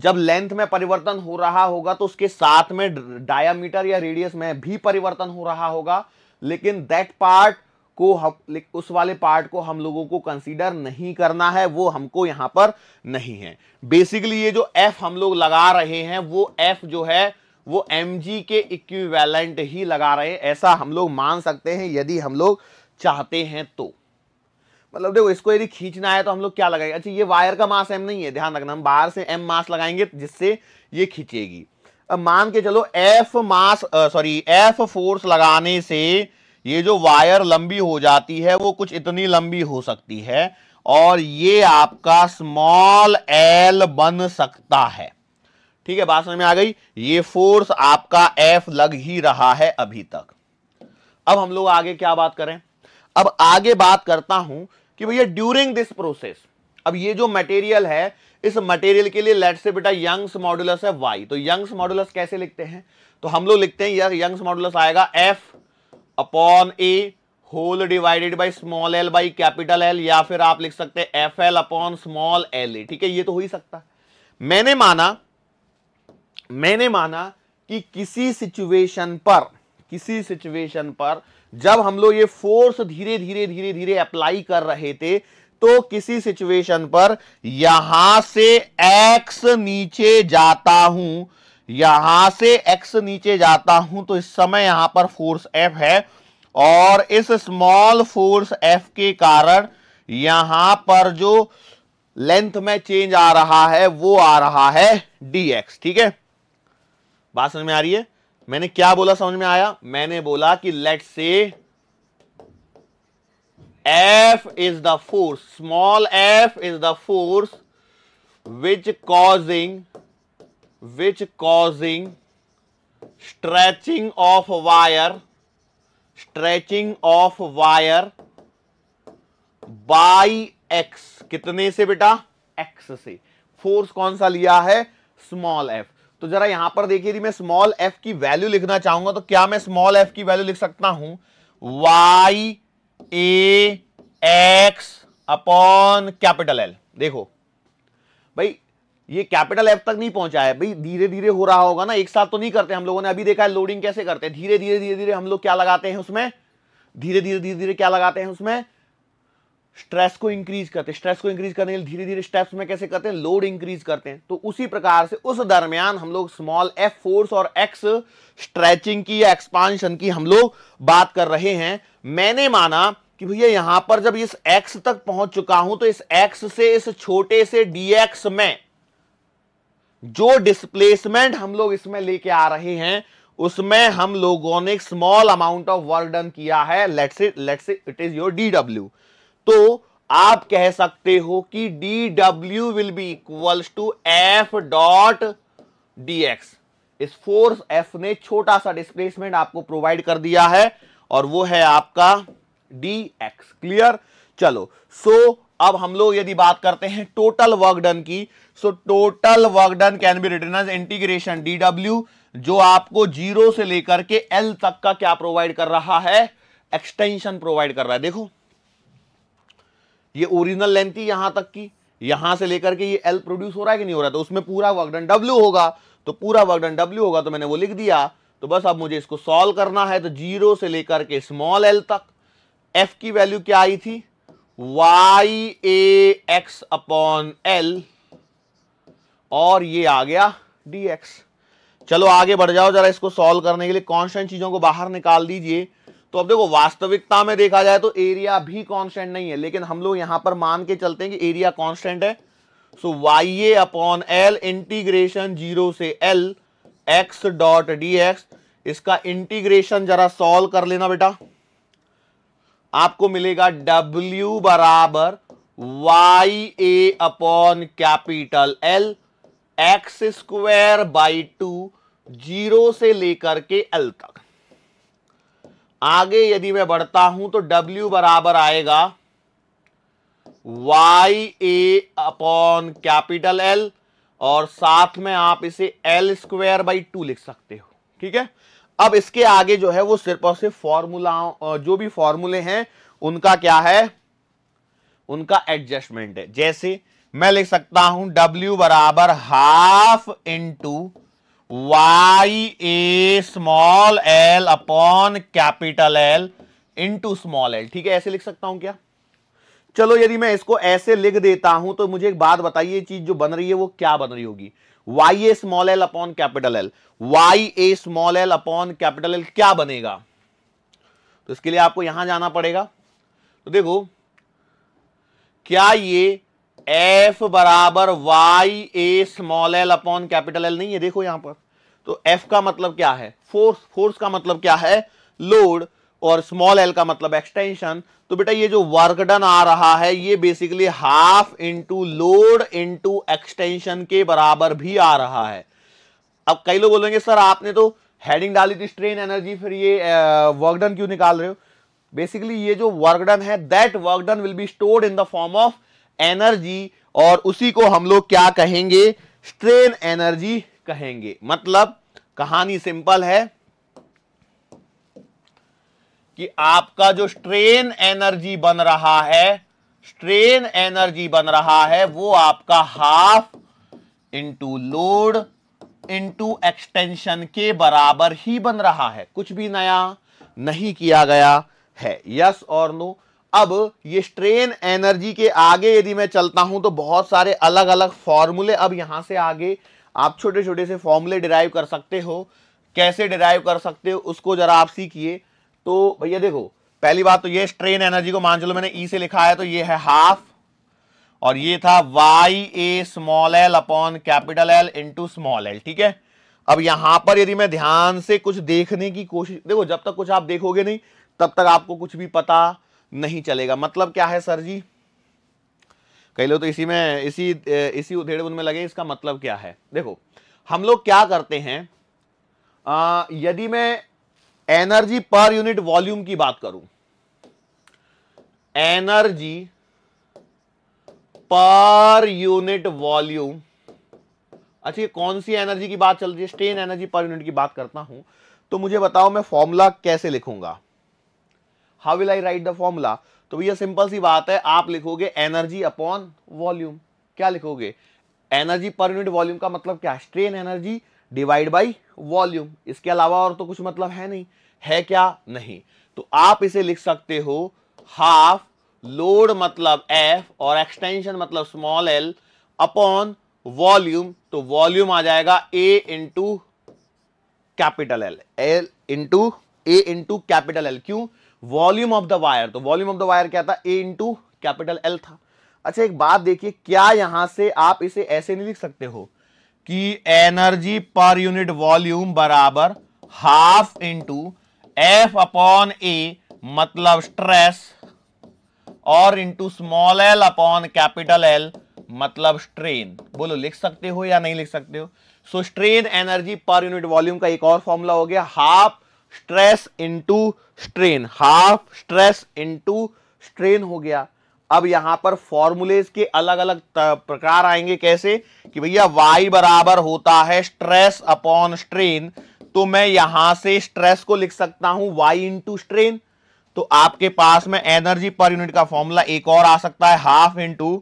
जब लेंथ में परिवर्तन हो रहा होगा तो उसके साथ में डायामीटर या रेडियस में भी परिवर्तन हो रहा होगा लेकिन दैट पार्ट को हम उस वाले पार्ट को हम लोगों को कंसीडर नहीं करना है वो हमको यहां पर नहीं है बेसिकली ये जो एफ हम लोग लगा रहे हैं वो एफ जो है वो एम के इक्विवेलेंट ही लगा रहे हैं ऐसा हम लोग मान सकते हैं यदि हम लोग चाहते हैं तो मतलब देखो इसको यदि खींचना है तो हम लोग क्या लगाएंगे अच्छा ये वायर का मास एम नहीं है ध्यान रखना हम बाहर से एम मास लगाएंगे जिससे ये खींचेगी अब मान के चलो F mass sorry F force लगाने से ये जो वायर लंबी हो जाती है वो कुछ इतनी लंबी हो सकती है और ये आपका स्मॉल एल बन सकता है ठीक है बात समझ में आ गई ये फोर्स आपका एफ लग ही रहा है अभी तक अब हम लोग आगे क्या बात करें अब आगे बात करता हूं कि भैया ड्यूरिंग दिस प्रोसेस अब ये जो मटेरियल है इस मटेरियल के लिए लेट से बेटा यंग्स मॉडुलस है वाई तो यंग्स मॉडुलस कैसे लिखते हैं तो हम लोग लिखते हैं यंग्स मॉडुलस आएगा F upon A whole divided by small L by capital L या फिर आप लिख सकते हैं F L upon small L A ठीक है ये तो हो ही सकता मैंने माना मैंने माना कि किसी सिचुएशन पर किसी सिचुएशन पर जब हम लोग ये फोर्स धीरे धीरे धीरे धीरे अप्लाई कर रहे थे तो किसी सिचुएशन पर यहां से एक्स नीचे जाता हूं यहां से एक्स नीचे जाता हूं तो इस समय यहां पर फोर्स एफ है और इस स्मॉल फोर्स एफ के कारण यहां पर जो लेंथ में चेंज आ रहा है वो आ रहा है डी एक्स ठीक है बात समझ में आ रही है मैंने क्या बोला समझ में आया मैंने बोला कि let's say F is the force small F is the force which causing which causing stretching of wire stretching of wire by X कितने से बेटा एक्स से फोर्स कौन सा लिया है स्मॉल एफ तो जरा यहां पर देखिए यदि मैं स्मॉल एफ की वैल्यू लिखना चाहूंगा तो क्या मैं स्मॉल एफ की वैल्यू लिख सकता हूं Y A X upon capital L देखो भाई ये कैपिटल एफ तक नहीं पहुंचा है भाई धीरे धीरे हो रहा होगा ना एक साथ तो नहीं करते हम लोगों ने अभी देखा है लोडिंग कैसे करते हैं धीरे धीरे धीरे धीरे हम लोग क्या लगाते हैं उसमें धीरे धीरे धीरे धीरे क्या लगाते हैं उसमें स्ट्रेस को इंक्रीज करते हैं स्ट्रेस को इंक्रीज करने के लिए धीरे धीरे स्टेप्स में कैसे करते हैं लोड इंक्रीज करते हैं तो उसी प्रकार से उस दरमियान हम लोग स्मॉल एफ फोर्स और एक्स स्ट्रेचिंग की या एक्सपांशन की हम लोग बात कर रहे हैं मैंने माना कि भैया यहां पर जब इस एक्स तक पहुंच चुका हूं तो इस एक्स से इस छोटे से डीएक्स में जो डिस्प्लेसमेंट हम लोग इसमें लेके आ रहे हैं उसमें हम लोगों ने small amount of work done किया है let's let's it is your DW तो आप कह सकते हो कि D W will be equals to F dot D X इस फोर्स एफ ने छोटा सा डिस्प्लेसमेंट आपको प्रोवाइड कर दिया है और वो है आपका डी एक्स क्लियर चलो सो so, अब हम लोग यदि बात करते हैं टोटल वर्क डन की so total work done can be written integration D W जो आपको जीरो से लेकर के एल तक का क्या प्रोवाइड कर रहा है एक्सटेंशन प्रोवाइड कर रहा है देखो ये ओरिजिनल लेंथ थी यहां तक की यहां से लेकर के ये एल प्रोड्यूस हो रहा है कि नहीं हो रहा तो उसमें पूरा वर्कडन डब्ल्यू होगा तो पूरा वर्कडन डब्ल्यू होगा तो मैंने वो लिख दिया तो बस अब मुझे इसको सॉल्व करना है तो जीरो से लेकर के स्मॉल एल तक एफ की वैल्यू क्या आई थी Y A X upon L और ये आ गया डी एक्स चलो आगे बढ़ जाओ जरा इसको सॉल्व करने के लिए कॉन्स्टेंट चीजों को बाहर निकाल दीजिए तो अब देखो वास्तविकता में देखा जाए तो एरिया भी कांस्टेंट नहीं है लेकिन हम लोग यहां पर मान के चलते हैं कि एरिया कांस्टेंट है so Y A upon L integration zero से L X dot D X इसका इंटीग्रेशन जरा सॉल्व कर लेना बेटा आपको मिलेगा W बराबर Y A upon capital L X square by two zero से लेकर के एल तक आगे यदि मैं बढ़ता हूं तो W बराबर आएगा Y A upon capital L और साथ में आप इसे एल स्क्वायर बाई टू लिख सकते हो ठीक है अब इसके आगे जो है वो सिर्फ और सिर्फ फॉर्मूला जो भी फॉर्मूले हैं उनका क्या है उनका एडजस्टमेंट है जैसे मैं लिख सकता हूं W बराबर half into Y A small L upon capital L into small L ठीक है ऐसे लिख सकता हूं क्या चलो यदि मैं इसको ऐसे लिख देता हूं तो मुझे एक बात बताइए चीज जो बन रही है वो क्या बन रही होगी Y A small L upon capital L Y A small L upon capital L क्या बनेगा तो इसके लिए आपको यहां जाना पड़ेगा तो देखो क्या ये एफ बराबर Y A small L upon capital L नहीं है देखो यहां पर तो एफ का मतलब क्या है फोर्स फोर्स का मतलब क्या है लोड और स्मॉल एल का मतलब एक्सटेंशन तो बेटा ये जो वर्क डन आ रहा है ये basically half into load into extension के बराबर भी आ रहा है अब कई लोग बोलेंगे सर आपने तो हेडिंग डाली थी स्ट्रेन एनर्जी फिर ये वर्क डन क्यों निकाल रहे हो बेसिकली ये जो वर्क डन है that work done will be stored in the form of energy और उसी को हम लोग क्या कहेंगे स्ट्रेन एनर्जी कहेंगे मतलब कहानी सिंपल है कि आपका जो स्ट्रेन एनर्जी बन रहा है स्ट्रेन एनर्जी बन रहा है वो आपका half into load into extension के बराबर ही बन रहा है कुछ भी नया नहीं किया गया है यस और नो अब ये स्ट्रेन एनर्जी के आगे यदि मैं चलता हूं तो बहुत सारे अलग अलग फॉर्मूले अब यहां से आगे आप छोटे छोटे से फॉर्मूले डिराइव कर सकते हो कैसे डिराइव कर सकते हो उसको जरा आप सीखिए तो भैया देखो पहली बात तो ये स्ट्रेन एनर्जी को मान चलो मैंने ई e से लिखा है तो ये है हाफ और ये था Y A small L upon capital L into small L ठीक है अब यहां पर यदि मैं ध्यान से कुछ देखने की कोशिश देखो जब तक कुछ आप देखोगे नहीं तब तक आपको कुछ भी पता नहीं चलेगा मतलब क्या है सर जी कई लोग तो इसी में इसी इसी उधेड़ में लगे इसका मतलब क्या है देखो हम लोग क्या करते हैं आ, यदि मैं एनर्जी पर यूनिट वॉल्यूम की बात करूं एनर्जी पर यूनिट वॉल्यूम अच्छा ये कौन सी एनर्जी की बात चल रही है स्ट्रेन एनर्जी पर यूनिट की बात करता हूं तो मुझे बताओ मैं फॉर्मूला कैसे लिखूंगा how will I write the formula तो भैया सिंपल सी बात है आप लिखोगे एनर्जी अपॉन वॉल्यूम क्या लिखोगे एनर्जी पर यूनिट वॉल्यूम का मतलब क्या strain energy divide by volume इसके अलावा और तो कुछ मतलब है नहीं है क्या नहीं तो आप इसे लिख सकते हो हाफ लोड मतलब एफ और एक्सटेंशन मतलब स्मॉल एल अपॉन वॉल्यूम तो वॉल्यूम आ जाएगा A into capital L L into A into capital L क्यों वॉल्यूम ऑफ द वायर तो वॉल्यूम ऑफ द वायर क्या था ए इंटू कैपिटल एल था अच्छा एक बात देखिए क्या यहां से आप इसे ऐसे नहीं लिख सकते हो कि एनर्जी पर यूनिट वॉल्यूम बराबर half into F upon A मतलब स्ट्रेस और into small L upon capital L मतलब स्ट्रेन बोलो लिख सकते हो या नहीं लिख सकते हो so strain energy per unit volume का एक और फॉर्मूला हो गया half stress into strain half stress into strain हो गया अब यहां पर फॉर्मूलेज के अलग अलग प्रकार आएंगे कैसे कि भैया y बराबर होता है स्ट्रेस अपॉन स्ट्रेन तो मैं यहां से स्ट्रेस को लिख सकता हूं y इंटू स्ट्रेन तो आपके पास में एनर्जी पर यूनिट का फॉर्मूला एक और आ सकता है हाफ इंटू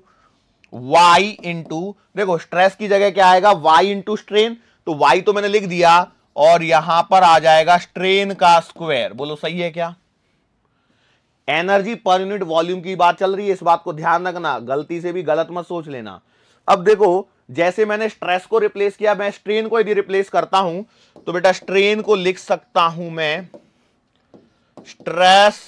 वाई इंटू देखो स्ट्रेस की जगह क्या आएगा y इंटू स्ट्रेन तो y तो मैंने लिख दिया और यहां पर आ जाएगा स्ट्रेन का स्क्वायर बोलो सही है क्या एनर्जी पर यूनिट वॉल्यूम की बात चल रही है इस बात को ध्यान रखना गलती से भी गलत मत सोच लेना अब देखो जैसे मैंने स्ट्रेस को रिप्लेस किया मैं स्ट्रेन को यदि रिप्लेस करता हूं तो बेटा स्ट्रेन को लिख सकता हूं मैं स्ट्रेस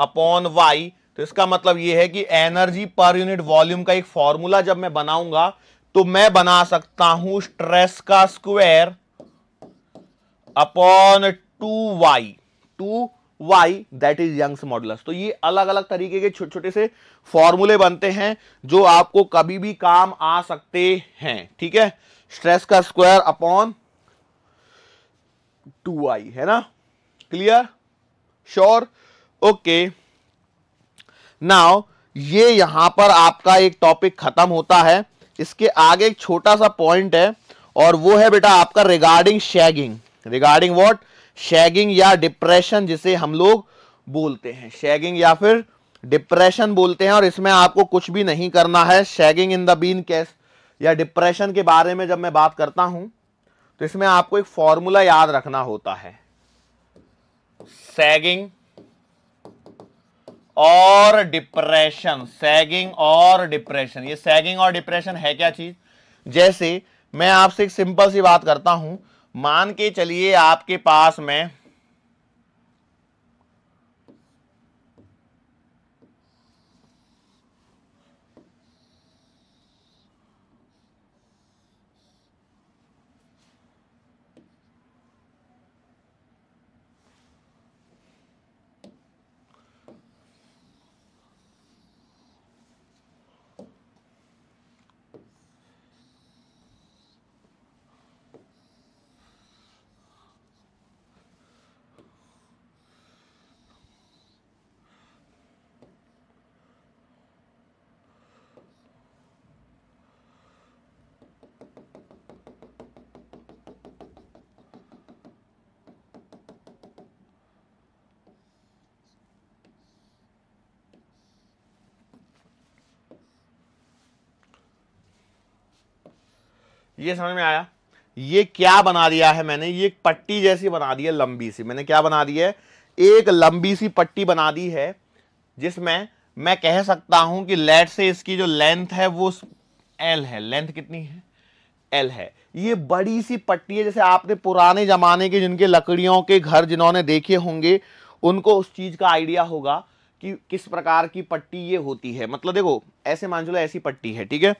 अपॉन वाई तो इसका मतलब यह है कि एनर्जी पर यूनिट वॉल्यूम का एक फॉर्मूला जब मैं बनाऊंगा तो मैं बना सकता हूं स्ट्रेस का square upon two Y two Y that is Young's modulus तो ये अलग अलग तरीके के छोटे छोटे से फॉर्मूले बनते हैं जो आपको कभी भी काम आ सकते हैं ठीक है स्ट्रेस का स्क्वायर अपॉन टू वाई है ना क्लियर श्योर ओके नाउ ये यहां पर आपका एक टॉपिक खत्म होता है इसके आगे एक छोटा सा पॉइंट है और वो है बेटा आपका regarding sagging regarding what sagging या डिप्रेशन जिसे हम लोग बोलते हैं शैगिंग या फिर डिप्रेशन बोलते हैं और इसमें आपको कुछ भी नहीं करना है sagging in the beam case या डिप्रेशन के बारे में जब मैं बात करता हूं तो इसमें आपको एक फॉर्मूला याद रखना होता है सैगिंग और डिप्रेशन सैगिंग और डिप्रेशन ये सैगिंग और डिप्रेशन है क्या चीज जैसे मैं आपसे एक सिंपल सी बात करता हूं मान के चलिए आपके पास में ये समझ में आया ये क्या बना दिया है मैंने ये पट्टी जैसी बना दी है लंबी सी मैंने क्या बना दी है एक लंबी सी पट्टी बना दी है जिसमें मैं कह सकता हूं कि लेट से इसकी जो लेंथ है वो एल है लेंथ कितनी है एल है ये बड़ी सी पट्टी है जैसे आपने पुराने ज़माने के जिनके लकड़ियों के घर जिन्होंने देखे होंगे उनको उस चीज़ का आइडिया होगा कि किस प्रकार की पट्टी ये होती है मतलब देखो ऐसे मान चलो ऐसी पट्टी है ठीक है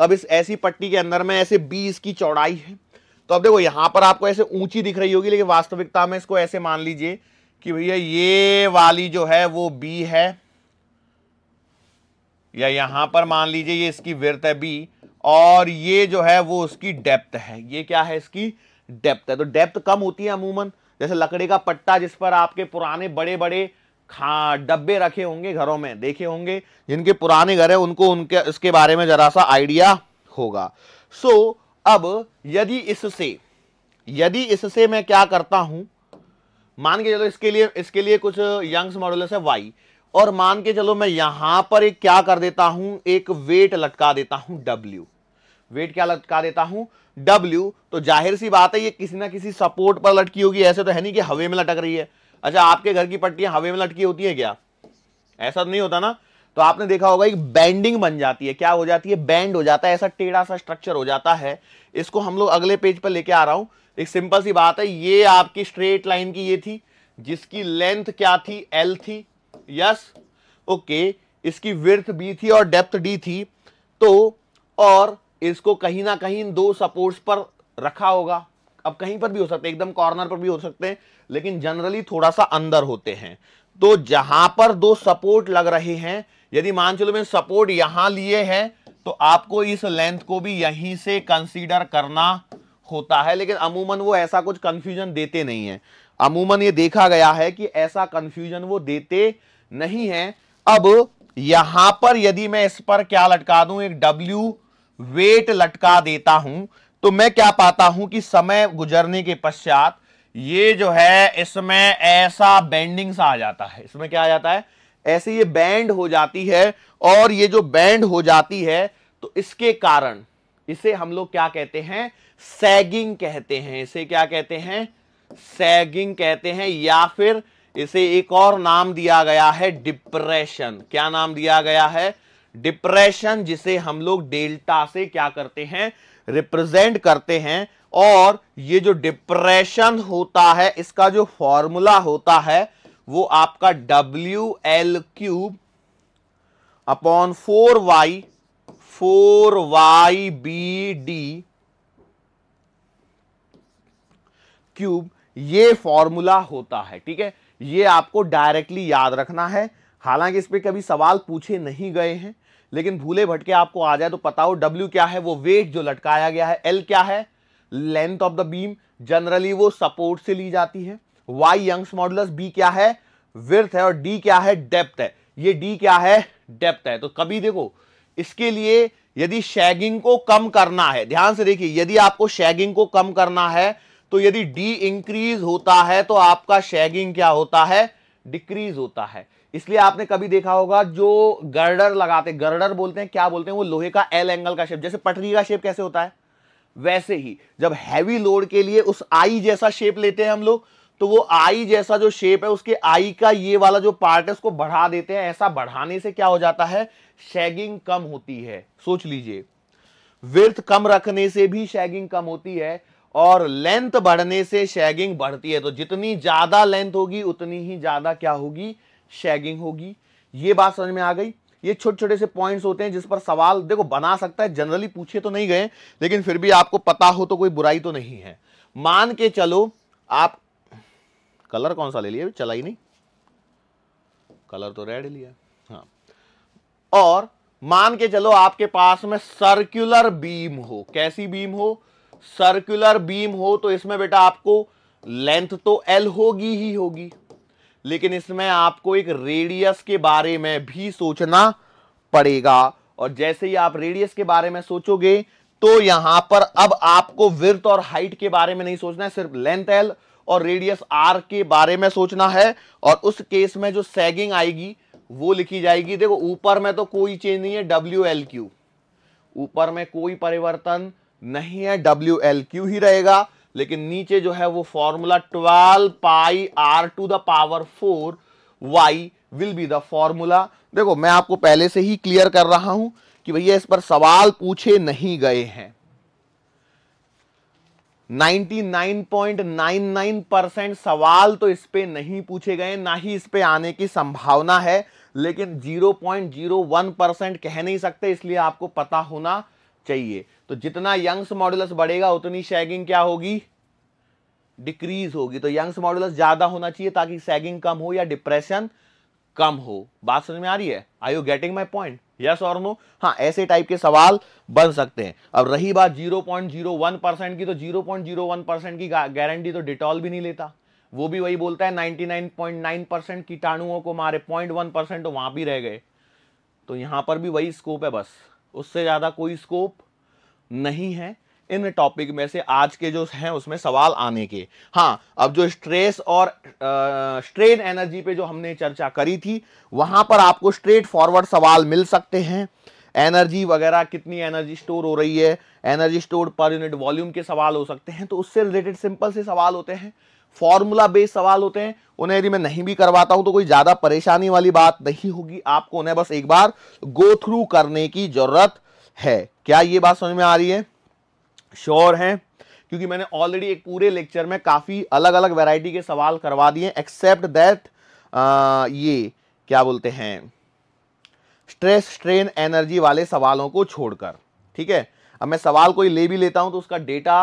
अब इस ऐसी पट्टी के अंदर में ऐसे बी इसकी चौड़ाई है तो अब देखो यहां पर आपको ऐसे ऊंची दिख रही होगी लेकिन वास्तविकता में इसको ऐसे मान लीजिए कि भैया ये वाली जो है वो बी है या यहां पर मान लीजिए ये इसकी वृत है बी और ये जो है वो उसकी डेप्थ है ये क्या है इसकी डेप्थ है तो डेप्थ कम होती है अमूमन जैसे लकड़ी का पट्टा जिस पर आपके पुराने बड़े बड़े खा हाँ, डब्बे रखे होंगे घरों में देखे होंगे जिनके पुराने घर है उनको उनके इसके बारे में जरा सा आइडिया होगा सो so, अब यदि इससे यदि इससे मैं क्या करता हूं मान के चलो इसके लिए इसके लिए कुछ यंग्स मॉडल है वाई और मान के चलो मैं यहां पर एक क्या कर देता हूं एक वेट लटका देता हूं डब्ल्यू वेट क्या लटका देता हूं डब्ल्यू तो जाहिर सी बात है ये किसी ना किसी सपोर्ट पर लटकी होगी ऐसे तो है नहीं कि हवे में लटक रही है अच्छा आपके घर की पट्टियां हवे में लटकी होती है क्या ऐसा तो नहीं होता ना तो आपने देखा होगा एक बैंडिंग बन जाती है क्या हो जाती है बैंड हो जाता है ऐसा टेढ़ा सा स्ट्रक्चर हो जाता है इसको हम लोग अगले पेज पर लेके आ रहा हूं एक सिंपल सी बात है ये आपकी स्ट्रेट लाइन की ये थी जिसकी लेंथ क्या थी एल थी यस ओके इसकी विर्थ बी थी और डेप्थ डी थी तो और इसको कहीं ना कहीं दो सपोर्ट्स पर रखा होगा अब कहीं पर भी हो सकते एकदम कॉर्नर पर भी हो सकते हैं लेकिन जनरली थोड़ा सा अंदर होते हैं तो जहां पर दो सपोर्ट लग रहे हैं यदि मान चलो मैं सपोर्ट यहां लिए है तो आपको इस लेंथ को भी यहीं से कंसीडर करना होता है लेकिन अमूमन वो ऐसा कुछ कंफ्यूजन देते नहीं है अमूमन ये देखा गया है कि ऐसा कंफ्यूजन वो देते नहीं है अब यहां पर यदि मैं इस पर क्या लटका दूं एक डब्ल्यू वेट लटका देता हूं तो मैं क्या पाता हूं कि समय गुजरने के पश्चात ये जो है इसमें ऐसा बेंडिंग सा आ जाता है इसमें क्या आ जाता है ऐसे ये बैंड हो जाती है और ये जो बैंड हो जाती है तो इसके कारण इसे हम लोग क्या कहते हैं सैगिंग कहते हैं इसे क्या कहते हैं सैगिंग कहते हैं या फिर इसे एक और नाम दिया गया है डिप्रेशन क्या नाम दिया गया है डिप्रेशन जिसे हम लोग डेल्टा से क्या करते हैं रिप्रेजेंट करते हैं और ये जो डिप्रेशन होता है इसका जो फॉर्मूला होता है वो आपका W L cube upon four Y four Y B D cube ये फॉर्मूला होता है ठीक है ये आपको डायरेक्टली याद रखना है हालांकि इस पर कभी सवाल पूछे नहीं गए हैं लेकिन भूले भटके आपको आ जाए तो पता हो डब्ल्यू क्या है वो वेट जो लटकाया गया है एल क्या है length of the beam generally वो सपोर्ट से ली जाती है वाई यंग्स मॉडुलस बी क्या है विर्थ है और डी क्या है डेप्थ है ये डी क्या है डेप्थ है तो कभी देखो इसके लिए यदि शैगिंग को कम करना है ध्यान से देखिए यदि आपको शैगिंग को कम करना है तो यदि डी इंक्रीज होता है तो आपका शैगिंग क्या होता है डिक्रीज होता है इसलिए आपने कभी देखा होगा जो गर्डर लगाते गर्डर बोलते हैं क्या बोलते हैं वो लोहे का एल एंगल का शेप जैसे पटरी का शेप कैसे होता है वैसे ही जब हैवी लोड के लिए उस आई जैसा शेप लेते हैं हम लोग तो वो आई जैसा जो शेप है उसके आई का ये वाला जो पार्ट है उसको बढ़ा देते हैं ऐसा बढ़ाने से क्या हो जाता है शेगिंग कम होती है सोच लीजिए विर्थ कम रखने से भी शेगिंग कम होती है और लेंथ बढ़ने से शेगिंग बढ़ती है तो जितनी ज्यादा लेंथ होगी उतनी ही ज्यादा क्या होगी शैगिंग होगी ये बात समझ में आ गई ये छोटे छोटे से पॉइंट्स होते हैं जिस पर सवाल देखो बना सकता है जनरली पूछे तो नहीं गए लेकिन फिर भी आपको पता हो तो कोई बुराई तो नहीं है मान के चलो आप कलर कौन सा ले लिया चला ही नहीं कलर तो रेड लिया हाँ और मान के चलो आपके पास में सर्कुलर बीम हो कैसी बीम हो सर्कुलर बीम हो तो इसमें बेटा आपको लेंथ तो एल होगी ही होगी लेकिन इसमें आपको एक रेडियस के बारे में भी सोचना पड़ेगा और जैसे ही आप रेडियस के बारे में सोचोगे तो यहां पर अब आपको विर्थ और हाइट के बारे में नहीं सोचना है सिर्फ लेंथ एल और रेडियस आर के बारे में सोचना है और उस केस में जो सैगिंग आएगी वो लिखी जाएगी देखो ऊपर में तो कोई चेंज नहीं है डब्ल्यू एल क्यू ऊपर में कोई परिवर्तन नहीं है डब्ल्यू एल क्यू ही रहेगा लेकिन नीचे जो है वो formula twelve pi R to the power four Y will be the formula देखो मैं आपको पहले से ही क्लियर कर रहा हूं कि भैया इस पर सवाल पूछे नहीं गए हैं 99.99 परसेंट सवाल तो इस पे नहीं पूछे गए ना ही इस पे आने की संभावना है लेकिन 0.01 परसेंट कह नहीं सकते इसलिए आपको पता होना चाहिए तो जितना यंग्स मॉडुलस बढ़ेगा उतनी सैगिंग क्या होगी डिक्रीज होगी तो यंग्स मॉडुलस ज़्यादा होना चाहिए ताकि सैगिंग कम हो या डिप्रेशन कम हो बात समझ में आ रही है I you getting my point yes और नो हाँ ऐसे टाइप के सवाल बन सकते हैं अब रही बात zero point zero one percent की तो zero point zero one percent की गारंटी तो डिटॉल भी नहीं लेता वो भी वही बोलता है ninety nine point nine percent कीटाणुओं को मारे पॉइंट वन परसेंट तो वहां भी रह गए तो यहां पर भी वही स्कोप है बस उससे ज़्यादा कोई स्कोप नहीं है इन टॉपिक में से आज के जो हैं उसमें सवाल आने के हाँ अब जो स्ट्रेस और स्ट्रेन एनर्जी पे जो हमने चर्चा करी थी वहां पर आपको स्ट्रेट फॉरवर्ड सवाल मिल सकते हैं एनर्जी वगैरह कितनी एनर्जी स्टोर हो रही है एनर्जी स्टोर पर यूनिट वॉल्यूम के सवाल हो सकते हैं तो उससे रिलेटेड सिंपल से सवाल होते हैं फॉर्मूला बेस्ड सवाल होते हैं उन्हें यदि मैं नहीं भी करवाता हूं तो कोई ज़्यादा परेशानी वाली बात नहीं होगी आपको उन्हें बस एक बार गो थ्रू करने की जरूरत है क्या ये बात समझ में आ रही है श्योर है क्योंकि मैंने ऑलरेडी एक पूरे लेक्चर में काफ़ी अलग अलग वैरायटी के सवाल करवा दिए एक्सेप्ट दैट ये क्या बोलते हैं स्ट्रेस स्ट्रेन एनर्जी वाले सवालों को छोड़कर ठीक है अब मैं सवाल कोई ले भी लेता हूं तो उसका डेटा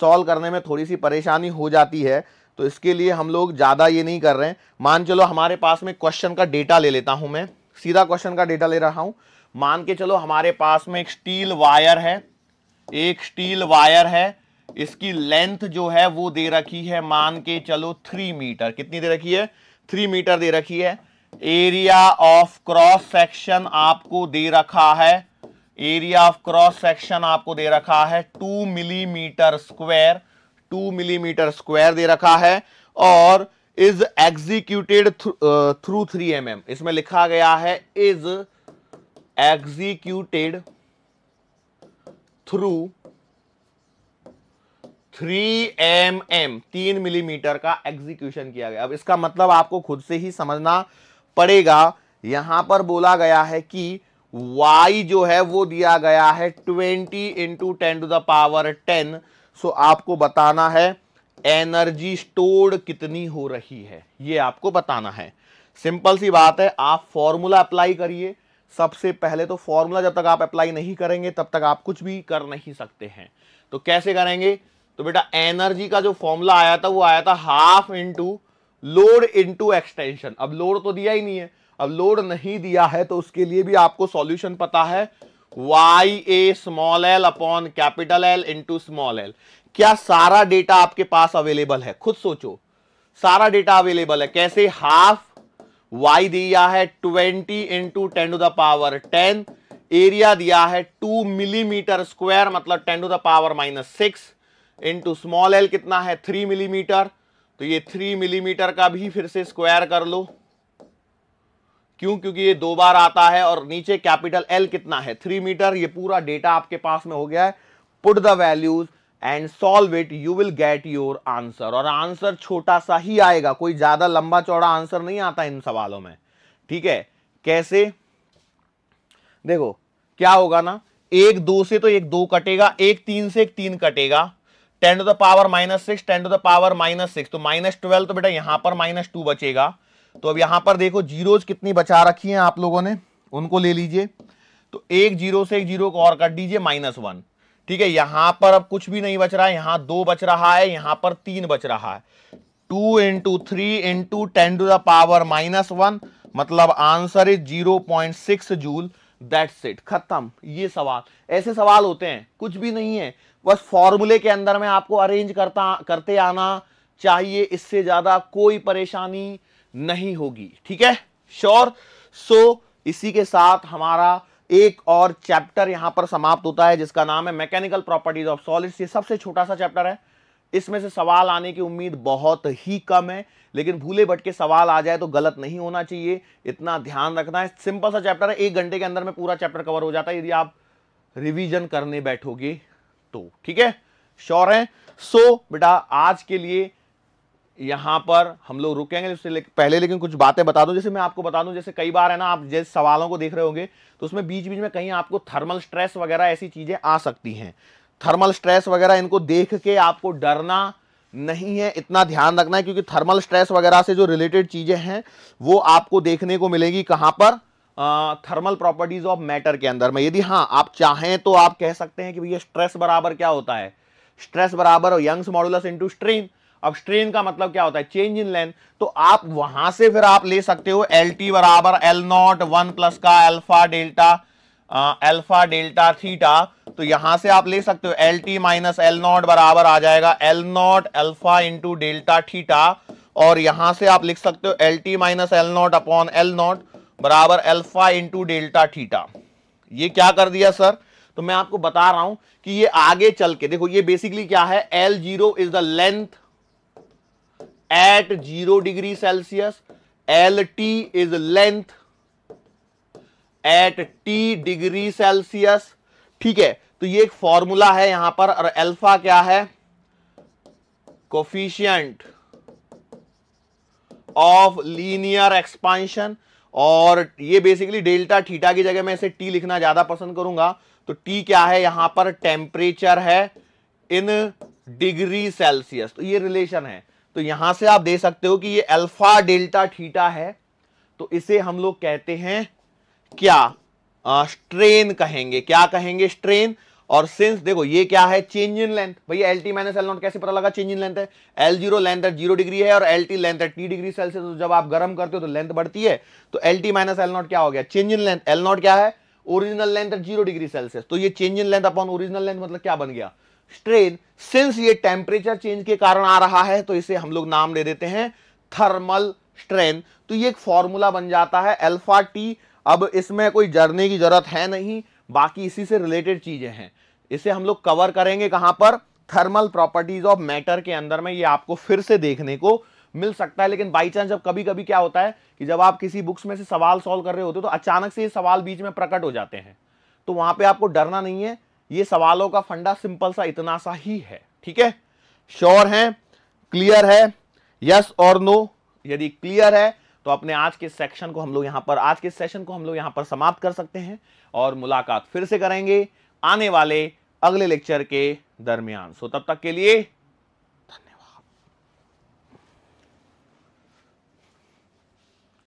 सॉल्व करने में थोड़ी सी परेशानी हो जाती है तो इसके लिए हम लोग ज़्यादा ये नहीं कर रहे हैं मान चलो हमारे पास में क्वेश्चन का डेटा ले लेता हूं मैं सीधा क्वेश्चन का डेटा ले रहा हूं मान के चलो हमारे पास में एक स्टील वायर है एक स्टील वायर है इसकी लेंथ जो है वो दे रखी है मान के चलो थ्री मीटर कितनी दे रखी है थ्री मीटर दे रखी है एरिया ऑफ क्रॉस सेक्शन आपको दे रखा है एरिया ऑफ क्रॉस सेक्शन आपको दे रखा है two millimetre square two millimetre square दे रखा है और is executed through three M M इसमें लिखा गया है is executed through 3 M M तीन मिलीमीटर का एग्जीक्यूशन किया गया अब इसका मतलब आपको खुद से ही समझना पड़ेगा यहां पर बोला गया है कि y जो है वो दिया गया है 20 into ten to the power 10 so आपको बताना है एनर्जी स्टोर्ड कितनी हो रही है ये आपको बताना है सिंपल सी बात है आप फॉर्मूला अप्लाई करिए सबसे पहले तो फॉर्मूला जब तक आप अप्लाई नहीं करेंगे तब तक आप कुछ भी कर नहीं सकते हैं तो कैसे करेंगे तो बेटा एनर्जी का जो फॉर्मूला आया था वो आया था half into load into extension अब लोड तो दिया ही नहीं है अब लोड नहीं दिया है तो उसके लिए भी आपको सॉल्यूशन पता है Y A small L upon capital L into small L क्या सारा डेटा आपके पास अवेलेबल है खुद सोचो सारा डेटा अवेलेबल है कैसे हाफ वाई दिया है twenty into ten to the power ten area दिया है टू मिलीमीटर स्क्वायर मतलब ten to the power minus six into small L कितना है थ्री मिलीमीटर तो ये थ्री मिलीमीटर का भी फिर से स्क्वायर कर लो क्यों क्योंकि ये दो बार आता है और नीचे कैपिटल एल कितना है थ्री मीटर ये पूरा डेटा आपके पास में हो गया है put the values and solve it you will get your answer और आंसर छोटा सा ही आएगा कोई ज़्यादा लंबा चौड़ा आंसर नहीं आता इन सवालों में ठीक है कैसे देखो क्या होगा ना एक दो से तो एक दो कटेगा एक तीन से एक तीन कटेगा ten to the power minus six ten to the power minus six तो माइनस ट्वेल्व तो बेटा यहां पर माइनस टू बचेगा तो अब यहां पर देखो जीरो कितनी बचा रखी हैं आप लोगों ने उनको ले लीजिए तो एक जीरो से एक जीरो को और कट दीजिए माइनस वन ठीक है यहां पर अब कुछ भी नहीं बच रहा है यहां दो बच रहा है यहां पर तीन बच रहा है two into three into ten to the power minus one मतलब answer is zero point six joule that's it खत्म ये सवाल ऐसे सवाल होते हैं कुछ भी नहीं है बस फॉर्मूले के अंदर में आपको अरेंज करता करते आना चाहिए इससे ज़्यादा कोई परेशानी नहीं होगी ठीक है श्योर सो so, इसी के साथ हमारा एक और चैप्टर यहां पर समाप्त होता है जिसका नाम है मैकेनिकल प्रॉपर्टीज ऑफ सॉलिड्स ये सबसे छोटा सा चैप्टर है इसमें से सवाल आने की उम्मीद बहुत ही कम है लेकिन भूले भटके सवाल आ जाए तो गलत नहीं होना चाहिए इतना ध्यान रखना है सिंपल सा चैप्टर है एक घंटे के अंदर में पूरा चैप्टर कवर हो जाता है यदि आप रिवीजन करने बैठोगे तो ठीक है श्योर है सो बेटा आज के लिए यहाँ पर हम लोग रुकेंगे उससे पहले लेकिन कुछ बातें बता दूं जैसे मैं आपको बता दूं जैसे कई बार है ना आप जैसे सवालों को देख रहे होंगे तो उसमें बीच बीच में कहीं आपको थर्मल स्ट्रेस वगैरह ऐसी चीज़ें आ सकती हैं थर्मल स्ट्रेस वगैरह इनको देख के आपको डरना नहीं है इतना ध्यान रखना है क्योंकि थर्मल स्ट्रेस वगैरह से जो रिलेटेड चीज़ें हैं वो आपको देखने को मिलेंगी कहाँ पर थर्मल प्रॉपर्टीज़ ऑफ मैटर के अंदर में यदि हाँ आप चाहें तो आप कह सकते हैं कि भैया स्ट्रेस बराबर क्या होता है स्ट्रेस बराबर यंग्स मॉडुलस इंटू स्ट्रीन अब स्ट्रेन का मतलब क्या होता है चेंज इन लेंथ तो आप वहां से फिर आप ले सकते हो एल टी बराबर एल नॉट वन प्लस का alpha delta alpha delta theta तो यहां से आप ले सकते हो L T minus L naught बराबर आ जाएगा L naught alpha into delta theta और यहां से आप लिख सकते हो L T minus L naught upon L naught बराबर एल्फा इंटू डेल्टा थीटा ये क्या कर दिया सर तो मैं आपको बता रहा हूं कि ये आगे चल के देखो ये बेसिकली क्या है L zero is the length at zero degree Celsius L T is length at T degree Celsius ठीक है तो ये एक फॉर्मूला है यहां पर और अल्फा क्या है कोफिशियंट ऑफ लीनियर एक्सपांशन और ये बेसिकली डेल्टा थीटा की जगह मैं इसे टी लिखना ज्यादा पसंद करूंगा तो टी क्या है यहां पर टेम्परेचर है इन डिग्री सेल्सियस तो ये रिलेशन है तो यहां से आप दे सकते हो कि ये अल्फा डेल्टा थीटा है तो इसे हम लोग कहते हैं क्या आ, स्ट्रेन कहेंगे क्या कहेंगे स्ट्रेन और सिंस देखो ये क्या है चेंज इन लेंथ भैया L T minus L naught कैसे पता लगा चेंज इन लेंथ है एल जीरो लेंथ है जीरो डिग्री है और एल टी लेंथ है टी डिग्री सेल्सियस तो जब आप गर्म करते हो तो लेंथ बढ़ती है तो L T minus L naught क्या हो गया change in length L naught क्या है ओरिजिनल लेंथ है जीरो डिग्री सेल्सियस तो ये change in length upon original length मतलब क्या बन गया स्ट्रेन सिंस ये टेम्परेचर चेंज के कारण आ रहा है तो इसे हम लोग नाम दे देते हैं थर्मल स्ट्रेन तो ये एक फॉर्मूला बन जाता है अल्फा टी अब इसमें कोई जरने की जरूरत है नहीं बाकी इसी से रिलेटेड चीज़ें हैं इसे हम लोग कवर करेंगे कहां पर थर्मल प्रॉपर्टीज ऑफ मैटर के अंदर में ये आपको फिर से देखने को मिल सकता है लेकिन बाई चांस जब कभी कभी क्या होता है कि जब आप किसी बुक्स में से सवाल सॉल्व कर रहे होते हो तो अचानक से ये सवाल बीच में प्रकट हो जाते हैं तो वहां पे आपको डरना नहीं है ये सवालों का फंडा सिंपल सा इतना सा ही है ठीक है श्योर है क्लियर है यस और नो यदि क्लियर है तो अपने आज के सेक्शन को हम लोग यहां पर आज के सेशन को हम लोग यहां पर समाप्त कर सकते हैं और मुलाकात फिर से करेंगे आने वाले अगले लेक्चर के दरमियान सो तब तक के लिए